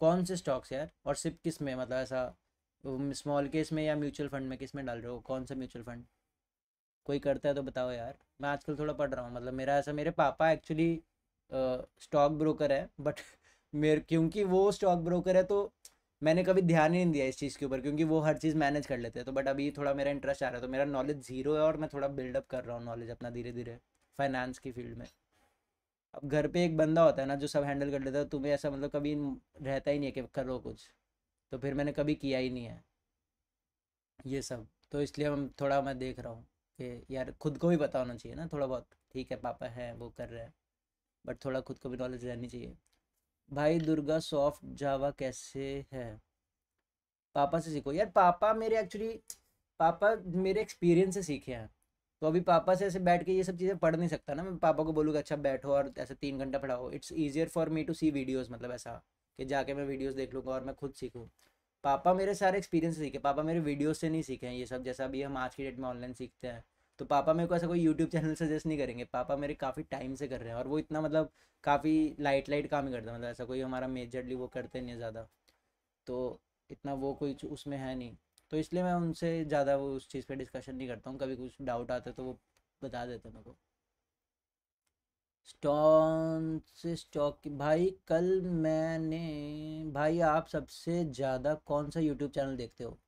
Speaker 2: कौन से स्टॉक्स यार और सिप किस में मतलब ऐसा स्मॉल केस में या म्यूचुअल फंड में किस में डाल रहे हो कौन सा म्यूचुअल फंड कोई करता है तो बताओ यार मैं आजकल थोड़ा पढ़ रहा हूँ मतलब मेरा ऐसा मेरे पापा एक्चुअली स्टॉक ब्रोकर है बट मेरे क्योंकि वो स्टॉक ब्रोकर है तो मैंने कभी ध्यान ही नहीं दिया इस चीज़ के ऊपर क्योंकि वो हर चीज़ मैनेज कर लेते हैं तो बट अभी थोड़ा मेरा इंटरेस्ट आ रहा है तो मेरा नॉलेज जीरो है और मैं थोड़ा बिल्डअप कर रहा हूँ नॉलेज अपना धीरे धीरे फाइनेंस की फील्ड में अब घर पे एक बंदा होता है ना जो सब हैंडल कर लेता है तो तुम्हें ऐसा मतलब कभी रहता ही नहीं है कि करो कुछ तो फिर मैंने कभी किया ही नहीं है ये सब तो इसलिए हम थोड़ा मैं देख रहा हूँ के यार खुद को भी पता होना चाहिए ना थोड़ा बहुत ठीक है पापा है वो कर रहे हैं बट थोड़ा खुद को भी नॉलेज रहनी चाहिए भाई दुर्गा सॉफ्ट जावा कैसे है पापा से सीखो यार पापा मेरे एक्चुअली पापा मेरे एक्सपीरियंस से सीखे हैं तो अभी पापा से ऐसे बैठ के ये सब चीज़ें पढ़ नहीं सकता ना मैं पापा को बोलूँगा अच्छा बैठो और ऐसे तीन घंटा पढ़ाओ it's easier for me to see videos मतलब ऐसा कि जाके मैं वीडियोज़ देख लूँगा और मैं खुद सीखूँ पापा मेरे सारे एक्सपीरियंस सीखे पापा मेरे वीडियोस से नहीं सीखे हैं ये सब जैसा अभी हम आज की डेट में ऑनलाइन सीखते हैं तो पापा मेरे को ऐसा कोई यूट्यूब चैनल सजेस्ट नहीं करेंगे पापा मेरे काफ़ी टाइम से कर रहे हैं और वो इतना मतलब काफ़ी लाइट लाइट काम ही करते हैं मतलब ऐसा कोई हमारा मेजरली वो करते नहीं ज़्यादा तो इतना वो कोई उसमें है नहीं तो इसलिए मैं उनसे ज़्यादा वो उस चीज़ पर डिस्कशन नहीं करता हूँ कभी कुछ डाउट आता है तो वो बता देते मेरे को स्टॉन से स्टॉक भाई कल मैंने भाई आप सबसे ज़्यादा कौन सा यूट्यूब चैनल देखते हो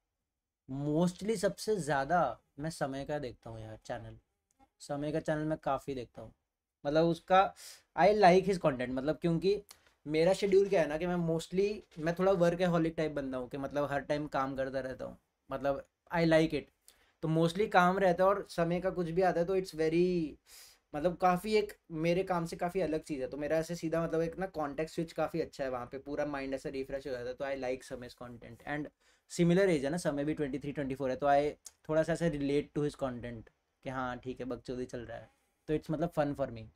Speaker 2: मोस्टली सबसे ज़्यादा मैं समय का देखता हूँ यार चैनल समय का चैनल मैं काफ़ी देखता हूँ मतलब उसका आई लाइक हिज कॉन्टेंट मतलब क्योंकि मेरा शेड्यूल क्या है ना कि मैं मोस्टली मैं थोड़ा वर्क है हॉलिक टाइप बंदा हूँ कि मतलब हर टाइम काम करता रहता हूँ मतलब आई लाइक इट तो मोस्टली काम रहता है और समय का कुछ भी आता है तो इट्स वेरी मतलब काफ़ी एक मेरे काम से काफ़ी अलग चीज़ है तो मेरा ऐसे सीधा मतलब एक ना कॉन्टेक्ट स्विच काफ़ी अच्छा है वहाँ पे पूरा माइंड ऐसा रिफ्रेश हो जाता है तो I like some is content and similar age है ना समय भी ट्वेंटी थ्री ट्वेंटी फोर है तो आई थोड़ा सा ऐसे रिलेट टू हिज कॉन्टेंट कि हाँ ठीक है बकचौदी चल रहा है तो इट्स मतलब फ़न फॉर मी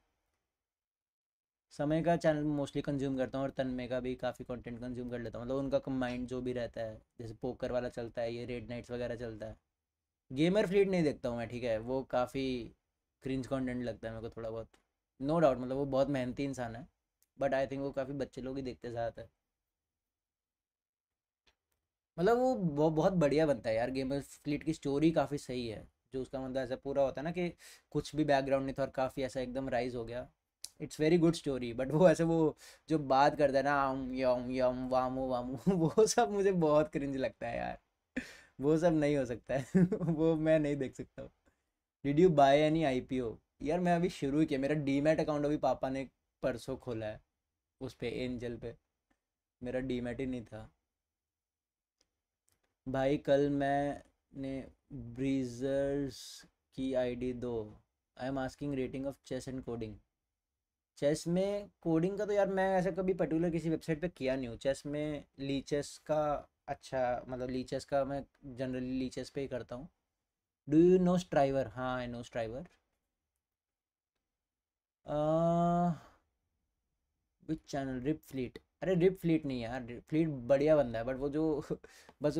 Speaker 2: समय का चैनल मोस्टली कंज्यूम करता हूँ और तनमे का भी काफ़ी कंटेंट कंज्यूम कर लेता हूँ मतलब उनका कंबाइंड जो भी रहता है जैसे पोकर वाला चलता है ये रेड नाइट्स वगैरह चलता है गेमर फ्लीट नहीं देखता हूँ मैं ठीक है वो काफ़ी क्रिंज कंटेंट लगता है मेरे को थोड़ा बहुत नो no डाउट मतलब वो बहुत मेहनती इंसान है बट आई थिंक वो काफ़ी बच्चे लोग ही देखते ज़्यादातर मतलब वो बहुत बहुत बढ़िया बनता है यार गेम ऑफ की स्टोरी काफ़ी सही है जो उसका मतलब ऐसा पूरा होता है ना कि कुछ भी बैकग्राउंड नहीं था और काफ़ी ऐसा एकदम राइज हो गया it's very good story but वो ऐसे वो जो बात करता है ना आम यम यम वामो वामो वो सब मुझे बहुत क्रिंज लगता है यार वो सब नहीं हो सकता है वो मैं नहीं देख सकता हूँ did you buy any I P O यार मैं अभी शुरू किया मेरा डीमेट अकाउंट अभी पापा ने परसों खोला है उस पर एंजल पे मेरा डीमेट ही नहीं था भाई कल मैंने ब्रीजर्स की आईडी दो I am asking rating of chess and coding chess में कोडिंग का तो यार मैं ऐसा कभी पर्टिकुलर किसी वेबसाइट पे किया नहीं हूँ चेस में लीचेस का अच्छा मतलब लीचेस का मैं जनरली लीचेस पे ही करता हूँ डू यू नो स्ट्राइवर हाँ I know Striver which channel rip fleet अरे रिप फ्लीट नहीं यार फ्लीट बढ़िया बंदा है बट वो जो बस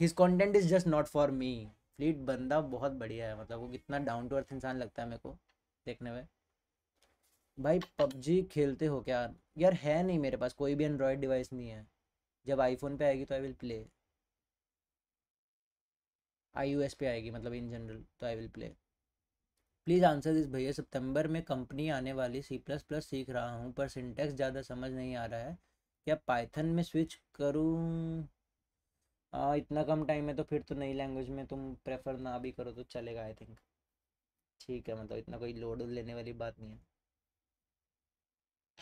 Speaker 2: his content is just not for me fleet बंदा बहुत बढ़िया है मतलब वो कितना डाउन टू अर्थ इंसान लगता है मेरे को देखने में भाई पबजी खेलते हो क्या यार है नहीं मेरे पास कोई भी एंड्रॉयड डिवाइस नहीं है जब आईफोन पे आएगी तो I will play iOS पे आएगी मतलब इन जनरल तो I will play please answer this भैया सितंबर में कंपनी आने वाली सी प्लस प्लस सीख रहा हूँ पर सिंटेक्स ज़्यादा समझ नहीं आ रहा है क्या पाइथन में स्विच करूँ आ, हाँ, इतना कम टाइम है तो फिर तो नई लैंग्वेज में तुम प्रेफर ना भी करो तो चलेगा आई थिंक ठीक है मतलब इतना कोई लोड लेने वाली बात नहीं है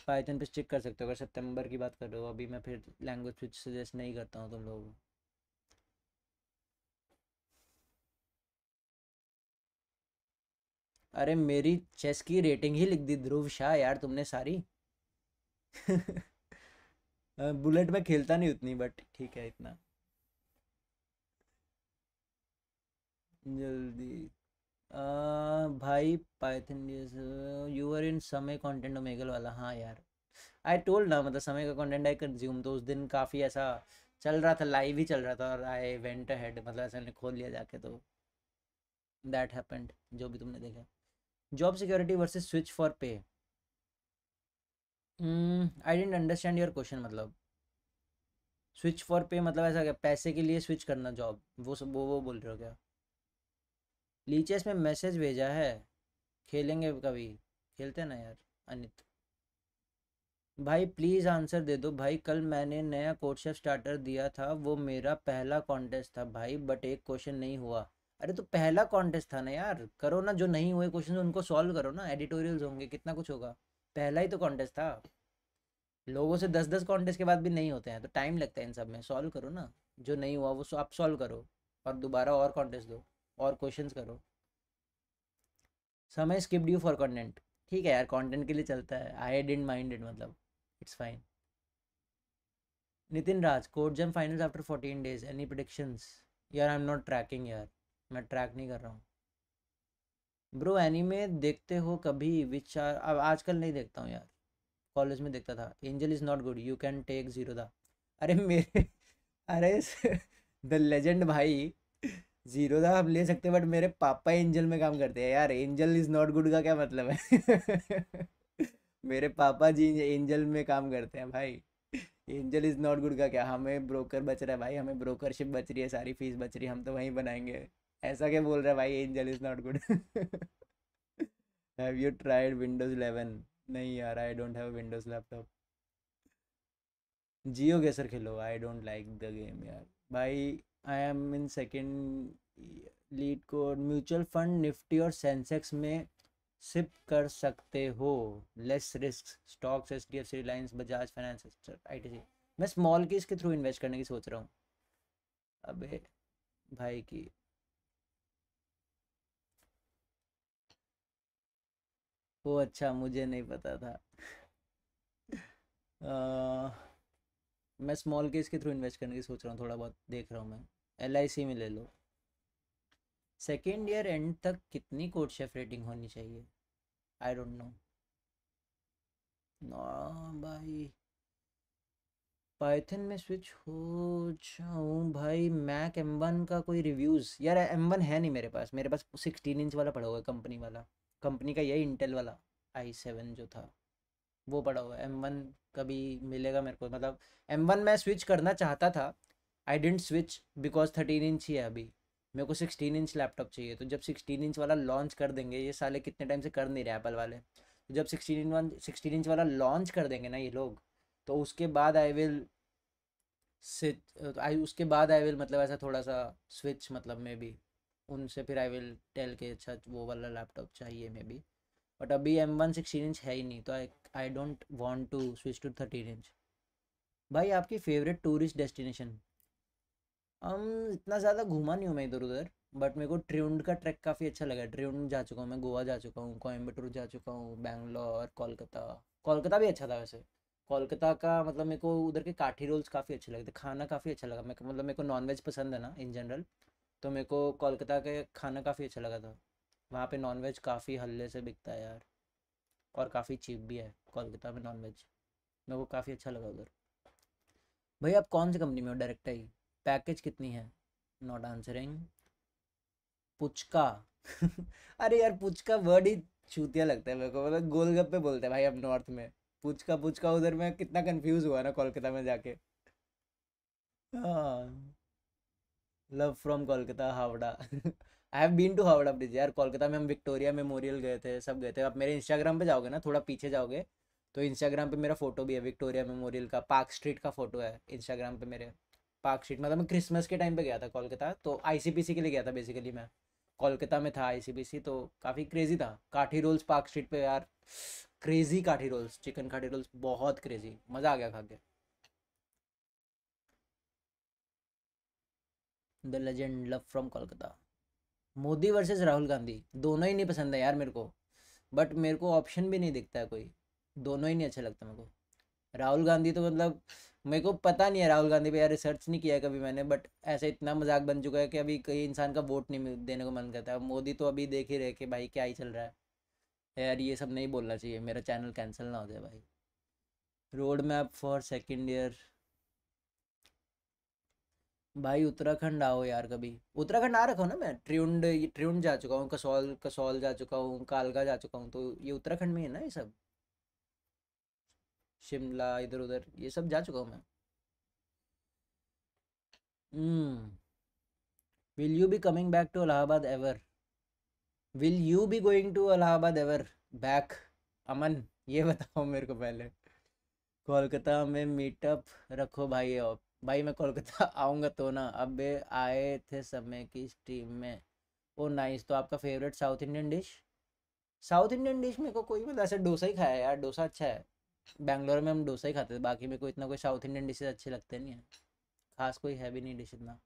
Speaker 2: पाइथन पे स्टिक कर सकते हो अगर सितंबर की बात कर रहे हो अभी मैं फिर लैंग्वेज स्विच सजेस्ट नहीं करता हूँ तुम लोगों अरे मेरी चेस की रेटिंग ही लिख दी ध्रुव शाह यार तुमने सारी बुलेट में खेलता नहीं उतनी बट ठीक है इतना जल्दी आ, भाई पाइथन यू आर इन समय कंटेंट ओमेगल वाला हाँ यार आई टोल्ड ना मतलब समय का कंटेंट आई कंज्यूम तो उस दिन काफ़ी ऐसा चल रहा था लाइव ही चल रहा था और आई वेंट हेड मतलब ऐसा मैंने खोल लिया जाके तो दैट हैपेंड जो भी तुमने देखा job security versus switch for pay
Speaker 1: I
Speaker 2: didn't understand your question मतलब स्विच फॉर पे मतलब ऐसा क्या पैसे के लिए स्विच करना जॉब वो सब वो वो बोल रहे हो क्या लीचेस में मैसेज भेजा है खेलेंगे कभी खेलते ना यार अनित भाई प्लीज़ आंसर दे दो भाई कल मैंने नया कोर्स स्टार्टर दिया था वो मेरा पहला कॉन्टेस्ट था भाई बट एक क्वेश्चन नहीं हुआ अरे तो पहला कॉन्टेस्ट था ना यार करो ना जो नहीं हुए क्वेश्चन तो उनको सॉल्व करो ना एडिटोरियल्स होंगे कितना कुछ होगा पहला ही तो कॉन्टेस्ट था लोगों से दस दस कॉन्टेस्ट के बाद भी नहीं होते हैं तो टाइम लगता है इन सब में सॉल्व करो ना जो नहीं हुआ वो आप सॉल्व करो और दोबारा और कॉन्टेस्ट दो और क्वेश्चंस करो समय स्किप ड्यू फॉर कंटेंट ठीक है यार कंटेंट के लिए चलता है आई डेंट माइंड इट मतलब it's fine Nitin Raj court jam finals after fourteen days any predictions यार आई एम नॉट ट्रैकिंग यार मैं ट्रैक नहीं कर रहा हूँ ब्रो एनीमे देखते हो कभी विच आर अब आजकल नहीं देखता हूँ यार कॉलेज में देखता था Angel is not good you can take Zerodha अरे मेरे अरे द लेजेंड भाई जीरो था तो हम ले सकते बट मेरे पापा एंजल में काम करते हैं यार एंजल इज़ नॉट गुड का क्या मतलब है मेरे पापा जी एंजल में काम करते हैं भाई एंजल इज़ नॉट गुड का क्या हमें ब्रोकर बच रहा है भाई हमें ब्रोकरशिप बच रही है सारी फीस बच रही है हम तो वहीं बनाएंगे ऐसा क्या बोल रहा है भाई Angel is not good have you tried Windows eleven नहीं यार I don't have Windows laptop GeoGuessr खेलो I don't like the game यार भाई I am in second lead को म्यूचुअल फंड निफ्टी और सेंसेक्स में सिप कर सकते हो less risk stocks S D F C Reliance Bajaj finance I T C मैं स्मॉल की इसके थ्रू इन्वेस्ट करने की सोच रहा हूँ अबे भाई की ओ अच्छा मुझे नहीं पता था आ, मैं स्मॉल केस के थ्रू इन्वेस्ट करने की सोच रहा हूँ थोड़ा बहुत देख रहा हूँ मैं एल में ले लो सेकेंड ईयर एंड तक कितनी कोड शेफ रेटिंग होनी चाहिए आई डोंट नो भाई पाइथन में स्विच हो जाऊँ भाई मैक एम वन का कोई रिव्यूज़ यार एम वन है नहीं मेरे पास मेरे पास सिक्सटीन इंच वाला पड़ा हुआ है कंपनी वाला कंपनी का यही इंटेल वाला आई सेवन जो था वो पड़ा हुआ है एम वन कभी मिलेगा मेरे को मतलब एम वन मैं स्विच करना चाहता था I didn't switch because thirteen inch ही है अभी मेरे को सिक्सटीन इंच लैपटॉप चाहिए तो जब सिक्सटीन इंच वाला लॉन्च कर देंगे ये साले कितने टाइम से कर नहीं रहे एप्पल वाले तो जब sixteen inch one sixteen inch वाला लॉन्च कर देंगे ना ये लोग तो उसके बाद आई विल स्विच आई उसके बाद आई विल मतलब ऐसा थोड़ा सा स्विच मतलब मे बी उनसे फिर आई विल टेल के अच्छा वो वाला लैपटॉप चाहिए मे बी बट अभी एम वन सिक्सटीन इंच है ही नहीं तो I I don't want to switch to thirteen inch भाई आपकी फेवरेट टूरिस्ट डेस्टिनेशन हम इतना ज़्यादा घूमा नहीं हूँ मैं इधर उधर बट मेरे को ट्रिउंड का ट्रैक काफ़ी अच्छा लगा ट्रिउंड जा चुका हूँ मैं गोवा जा चुका हूँ कोयम्बटूर जा चुका हूँ बैंगलोर कोलकाता कोलकाता भी अच्छा था वैसे कोलकाता का मतलब मेरे को उधर के काठी रोल्स काफ़ी अच्छे लगे थे खाना काफ़ी अच्छा लगा मेरे को मतलब मेरे को नॉनवेज पसंद है ना इन जनरल तो मेरे को कोलकाता के खाना काफ़ी अच्छा लगा था वहाँ पे नॉनवेज काफ़ी हल्ले से बिकता है यार और काफ़ी चीप भी है कोलकाता में नॉनवेज मेरे को काफ़ी अच्छा लगा उधर भाई आप कौन सी कंपनी में हो डायरेक्ट ही पैकेज कितनी है नॉट आंसरिंग पुचका अरे यार पुचका वर्ड ही छूतिया लगता है मेरे को मतलब गोलगप्पे बोलते हैं भाई अब नॉर्थ में पुचका पुचका उधर में कितना कंफ्यूज हुआ ना कोलकाता में जाके
Speaker 1: लव हाँ।
Speaker 2: From Kolkata Howrah I have been to Howrah bridge यार कोलकाता में हम विक्टोरिया मेमोरियल गए थे सब गए थे आप मेरे इंस्टाग्राम पे जाओगे ना थोड़ा पीछे जाओगे तो इंस्टाग्राम पे मेरा फोटो भी है विक्टोरिया मेमोरियल का पार्क स्ट्रीट का फोटो है इंस्टाग्राम पे मेरे पार्क स्ट्रीट मतलब मैं क्रिसमस के टाइम पे गया था कोलकाता तो आईसीपीसी के लिए गया था बेसिकली मैं कोलकाता में था आईसीपीसी तो काफ़ी क्रेजी था काठी रोल्स पार्क स्ट्रीट पे यार crazy kathi rolls chicken kathi rolls बहुत क्रेजी मज़ा आ गया खा के the legend love from Kolkata Modi versus Rahul Gandhi दोनों ही नहीं पसंद है यार मेरे को बट मेरे को ऑप्शन भी नहीं दिखता है कोई दोनों ही नहीं अच्छा लगता मेरे को राहुल गांधी तो मतलब મેકો પતા નહી રાહુલ ગાંધી પે રિસર્ચ નહી કિયા કભી મેને બટ એસે ઇતના મજાક બન ચુકા હે કે અબ ઈ કઈ ઈનસાન કા વોટ નહી દેને કો મન કરતા મોડી તો અબી દેખે રહે કે ભાઈ ક્યાઈ ચલ રહા હે યાર યે સબ નહી બોલના ચાહીએ મેરા ચેનલ કેન્સલ ન હો જાય ભાઈ road map for second year ભાઈ ઉત્તરાખંડ જાઓ યાર કભી ઉત્તરાખંડ ના રહો ના મે ટ્ર્યુન્ડ ટ્ર્યુન્ડ જા ચુકા હું કસૌલ કસૌલ જા ચુકા હું ઉનકા આલગા જા ચુકા હું તો યે ઉત્તરાખંડ મે હે ના યે સબ शिमला इधर उधर ये सब जा चुका हूँ मैं will you be coming back to Allahabad ever will you be going to Allahabad ever back Aman ये बताओ मेरे को पहले कोलकाता में मीटअप रखो भाई आप भाई मैं कोलकाता आऊँगा तो ना अब आए थे समय की स्ट्रीम में ओ नाइस तो आपका favourite South Indian dish South Indian dish मेरे को कोई मतलब ऐसे डोसा ही खाया यार डोसा अच्छा है बैंगलोर में हम डोसा ही खाते थे बाकी मेरे को इतना कोई साउथ इंडियन डिशेज अच्छे लगते नहीं है खास कोई है भी नहीं डिश इतना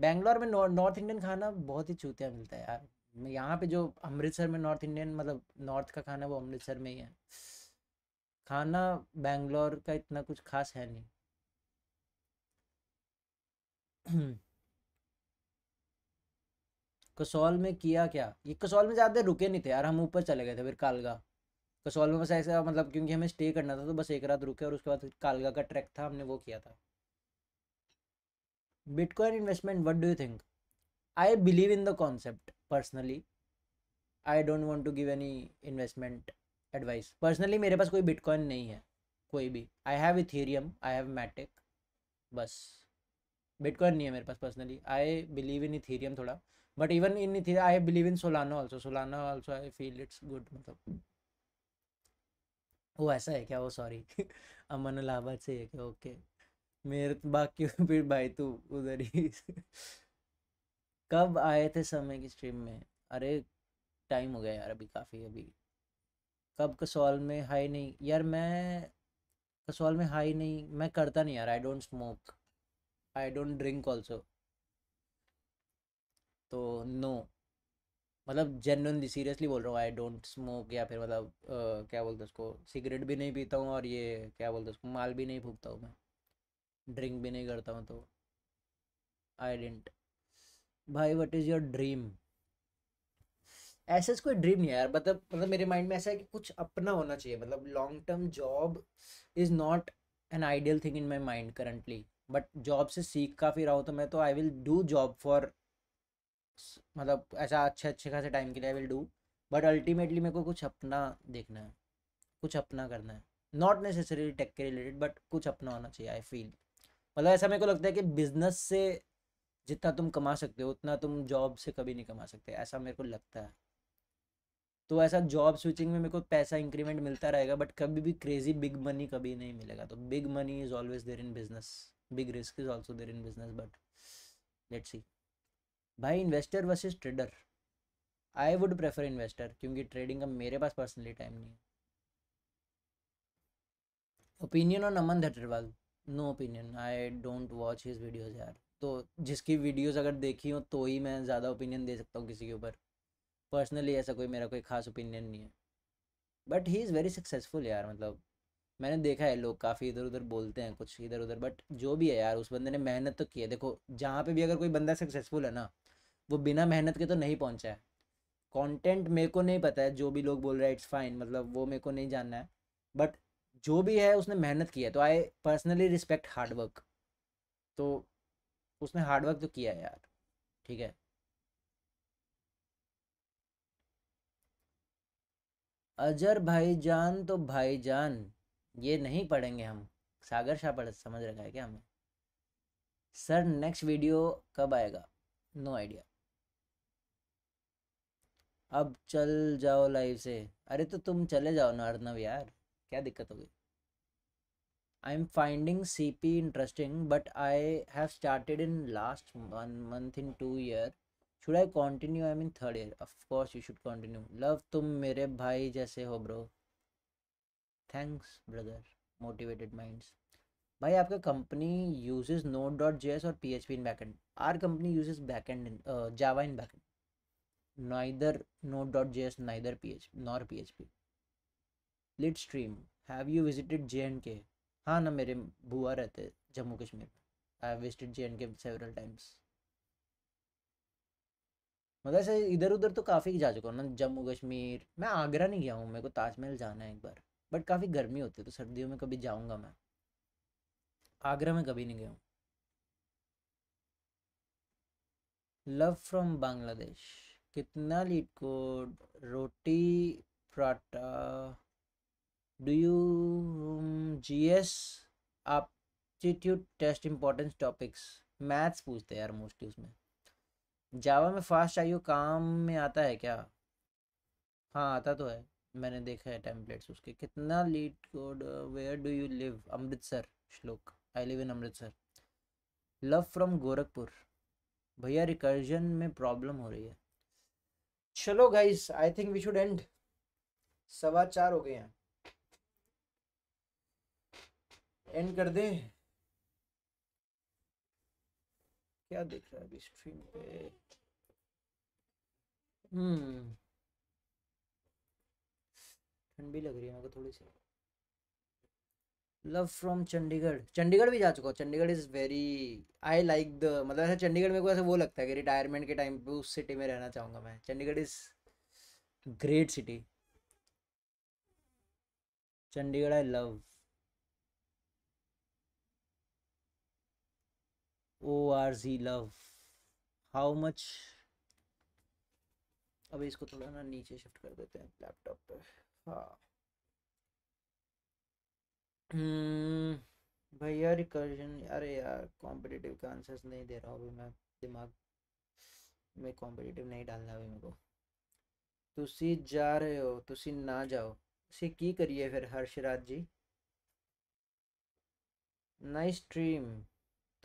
Speaker 2: बैंगलोर में नॉर्थ इंडियन खाना बहुत ही चूतिया मिलता है यार यहाँ पे जो अमृतसर में नॉर्थ इंडियन मतलब नॉर्थ का खाना वो अमृतसर में ही है खाना बैंगलोर का इतना कुछ खास है नहीं कसौल में किया क्या ये कसौल में ज़्यादा रुके नहीं थे यार हम ऊपर चले गए थे फिर कालगा कसौल तो में बस ऐसा मतलब क्योंकि हमें स्टे करना था तो बस एक रात रुके और उसके बाद कालगा का ट्रैक था हमने वो किया था bitcoin investment what do you think I believe in the concept personally I don't want to give any investment advice personally मेरे पास कोई बिटकॉइन नहीं है कोई भी I have Ethereum I have Matic बस बिटकॉइन नहीं है मेरे पास personally I believe in Ethereum थोड़ा but even in I believe in Solana also Solana also I feel it's good मतलब वो ऐसा है क्या वो सॉरी अमन इलाहाबाद से है क्या ओके मेरे तो बाकी फिर भाई तू उधर ही कब आए थे समय की स्ट्रीम में अरे टाइम हो गया यार अभी काफ़ी अभी कब कसौल में हाई नहीं यार मैं कसौल में हाई नहीं मैं करता नहीं यार I don't smoke I don't drink also तो नो मतलब जेनवनली सीरियसली बोल रहा हूँ आई डोंट स्मोक या फिर मतलब क्या बोलते उसको सिगरेट भी नहीं पीता हूँ और ये क्या बोलते उसको माल भी नहीं फूकता हूँ मैं ड्रिंक भी नहीं करता हूँ तो आई डेंट भाई वट इज़ योर ड्रीम ऐसा कोई ड्रीम नहीं यार मतलब मतलब मेरे माइंड में ऐसा है कि कुछ अपना होना चाहिए मतलब long term job is not an ideal thing in my mind currently but job से सीख का फिर रहा हूँ तो मैं तो I will do job for मतलब ऐसा अच्छे अच्छे खासे टाइम के लिए I will do but ultimately मेरे को कुछ अपना देखना है कुछ अपना करना है नॉट नेसेसरी टेक के रिलेटेड बट कुछ अपना होना चाहिए आई फील मतलब ऐसा मेरे को लगता है कि बिजनेस से जितना तुम कमा सकते हो उतना तुम जॉब से कभी नहीं कमा सकते ऐसा मेरे को लगता है तो ऐसा जॉब स्विचिंग में मेरे को पैसा इंक्रीमेंट मिलता रहेगा बट कभी भी क्रेजी बिग मनी कभी नहीं मिलेगा तो big money is always there in business big risk is also there in business but let's see भाई investor versus trader I would prefer investor क्योंकि ट्रेडिंग का मेरे पास पर्सनली टाइम नहीं है opinion on Aman Dhatarwal no opinion I don't watch his videos यार तो जिसकी वीडियोस अगर देखी हो तो ही मैं ज़्यादा ओपिनियन दे सकता हूँ किसी के ऊपर पर्सनली ऐसा कोई मेरा कोई खास ओपिनियन नहीं है but he is very successful यार मतलब मैंने देखा है लोग काफ़ी इधर उधर बोलते हैं कुछ इधर उधर बट जो भी है यार उस बंदे ने मेहनत तो की है देखो जहाँ पे भी अगर कोई बंदा सक्सेसफुल है ना वो बिना मेहनत के तो नहीं पहुंचा है कंटेंट मेरे को नहीं पता है जो भी लोग बोल रहे हैं इट्स फाइन मतलब वो मेरे को नहीं जानना है बट जो भी है उसने मेहनत की है तो आई पर्सनली रिस्पेक्ट हार्डवर्क तो उसने हार्डवर्क तो किया है यार ठीक है अजर भाईजान तो भाईजान ये नहीं पढ़ेंगे हम सागर शाह पढ़ समझ रखा है क्या हमें सर नेक्स्ट वीडियो कब आएगा नो no आइडिया अब चल जाओ लाइव से अरे तो तुम चले जाओ ना अर्नव यार क्या दिक्कत हो गई I am finding C P interesting but I have started in last one month in two year should I continue I mean third year of course you should continue love तुम मेरे भाई जैसे हो bro thanks brother motivated minds भाई आपका company uses node dot J S और P H P in backend our company uses backend in Java in backend neither node.js neither php nor php lit stream have you visited jnk ha हाँ ना मेरे बुआ रहते Jammu Kashmir have visited jnk several J and K मतलब इधर उधर तो काफ़ी जा चुका हूँ ना जम्मू कश्मीर मैं आगरा नहीं गया हूँ मेरे को ताजमहल जाना है एक बार बट काफ़ी गर्मी होती है तो सर्दियों में कभी जाऊँगा मैं आगरा में कभी नहीं गया हूँ लव फ्रॉम बांग्लादेश कितना लीड कोड रोटी पराठा do you G S aptitude test importance topics maths पूछते हैं यार मोस्टली उसमें जावा में फास्ट आई काम में आता है क्या हाँ आता तो है मैंने देखा है टेम्पलेट्स उसके कितना LeetCode where do you live Amritsar Shlok I live in Amritsar love from Gorakhpur भैया रिकर्जन में प्रॉब्लम हो रही है चलो guys I think we should end सवा चार हो गए हैं एंड कर दे क्या देख रहा है अभी
Speaker 1: स्ट्रीम पे हम्म
Speaker 2: ठंड भी लग रही है मेरे को थोड़ी सी लव फ्रॉम चंडीगढ़ चंडीगढ़ भी जा चुका हूँ Chandigarh is very I like the मतलब ऐसे चंडीगढ़ मेरे को ऐसे वो लगता है कि रिटायरमेंट के टाइम पे उस सिटी में रहना चाहूँगा मैं Chandigarh is great city Chandigarh I love O R G love how much अभी इसको थोड़ा ना नीचे शिफ्ट कर देते हैं लैपटॉप पे हाँ हम्म। भैया रिकर्जन अरे यार कॉम्पिटिटिव के आंसर्स नहीं दे रहा हूँ अभी मैं दिमाग में कॉम्पिटिटिव नहीं डालना अभी मेरे को तुसी जा रहे हो तुसी ना जाओ तुसी की करिए फिर हर्षराज जी नाइस स्ट्रीम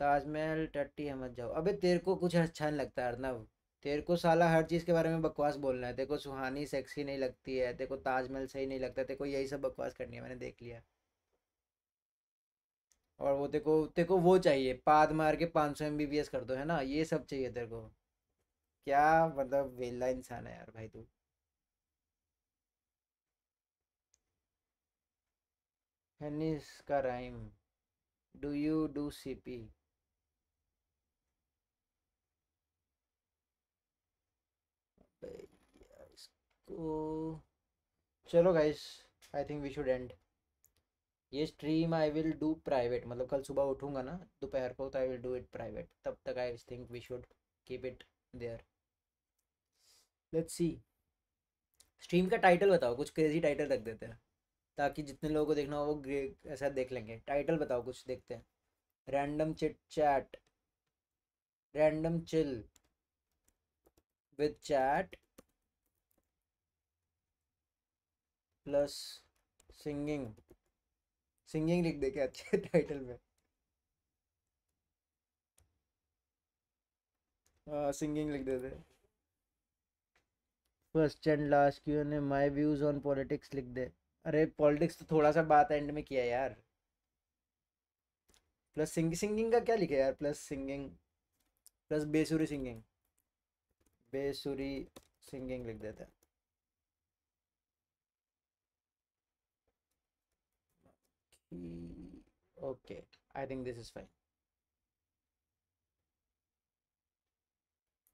Speaker 2: ताजमहल टट्टी है मत जाओ अबे तेरे को कुछ अच्छा नहीं लगता अर्नव तेरे को साला हर चीज़ के बारे में बकवास बोलना है तेरे को सुहानी सेक्सी नहीं लगती है तेरे को ताजमहल सही नहीं लगता तेरे को यही सब बकवास करनी है मैंने देख लिया और वो देखो तेको वो चाहिए पाद मार के पाँच सौ एम बी बी एस कर दो है ना ये सब चाहिए तेरे को क्या मतलब वेला इंसान है यार भाई तू हेनिस का राइम do you do C P इसको चलो guys I think we should end ये stream I will do private मतलब कल सुबह उठूंगा ना दोपहर को तो I will do it private तब तक I think we should keep it there let's see stream का टाइटल बताओ कुछ क्रेजी टाइटल रख देते हैं ताकि जितने लोगों को देखना हो वो ऐसा देख लेंगे टाइटल बताओ कुछ देखते हैं random chit chat random chill with chat plus singing singing लिख दे के अच्छे टाइटल में हाँ, सिंगिंग लिख देते फर्स्ट एंड लास्ट क्यों ने माय व्यूज ऑन पॉलिटिक्स लिख दे अरे पॉलिटिक्स तो थोड़ा सा बात एंड में किया यार प्लस सिंग, सिंगिंग का क्या लिखा यार प्लस सिंगिंग प्लस बेसुरी सिंगिंग बेसुरी सिंगिंग लिख देते
Speaker 1: Hmm. okay i think this is fine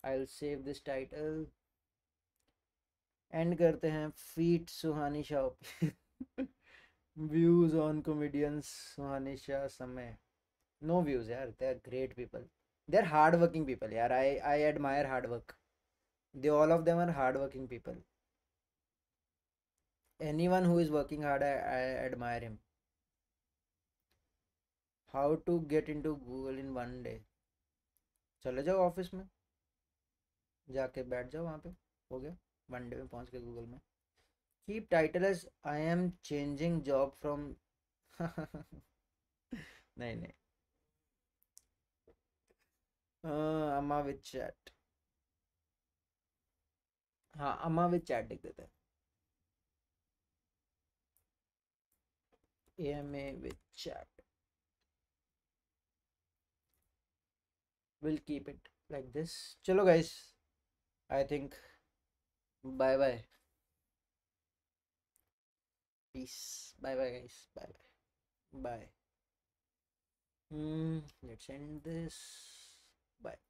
Speaker 2: i'll save this title end करते हैं feat Suhani Shah views on comedians Suhani Shah Samay no views यार they are great people they are hard working people यार I I admire hard work they all of them are hard working people anyone who is working hard I, I admire him how to get into Google in one day चले जाओ office में जाके बैठ जाओ वहाँ पे हो गया वन डे में पहुँच के गूगल में keep title as I am changing job from
Speaker 1: नहीं
Speaker 2: नहीं अमा विद चैट हाँ अमा विद चैट लिख देते हैं M A with chat we'll keep it like this chalo guys i think bye bye peace bye bye guys bye bye bye
Speaker 1: mm, let's end this bye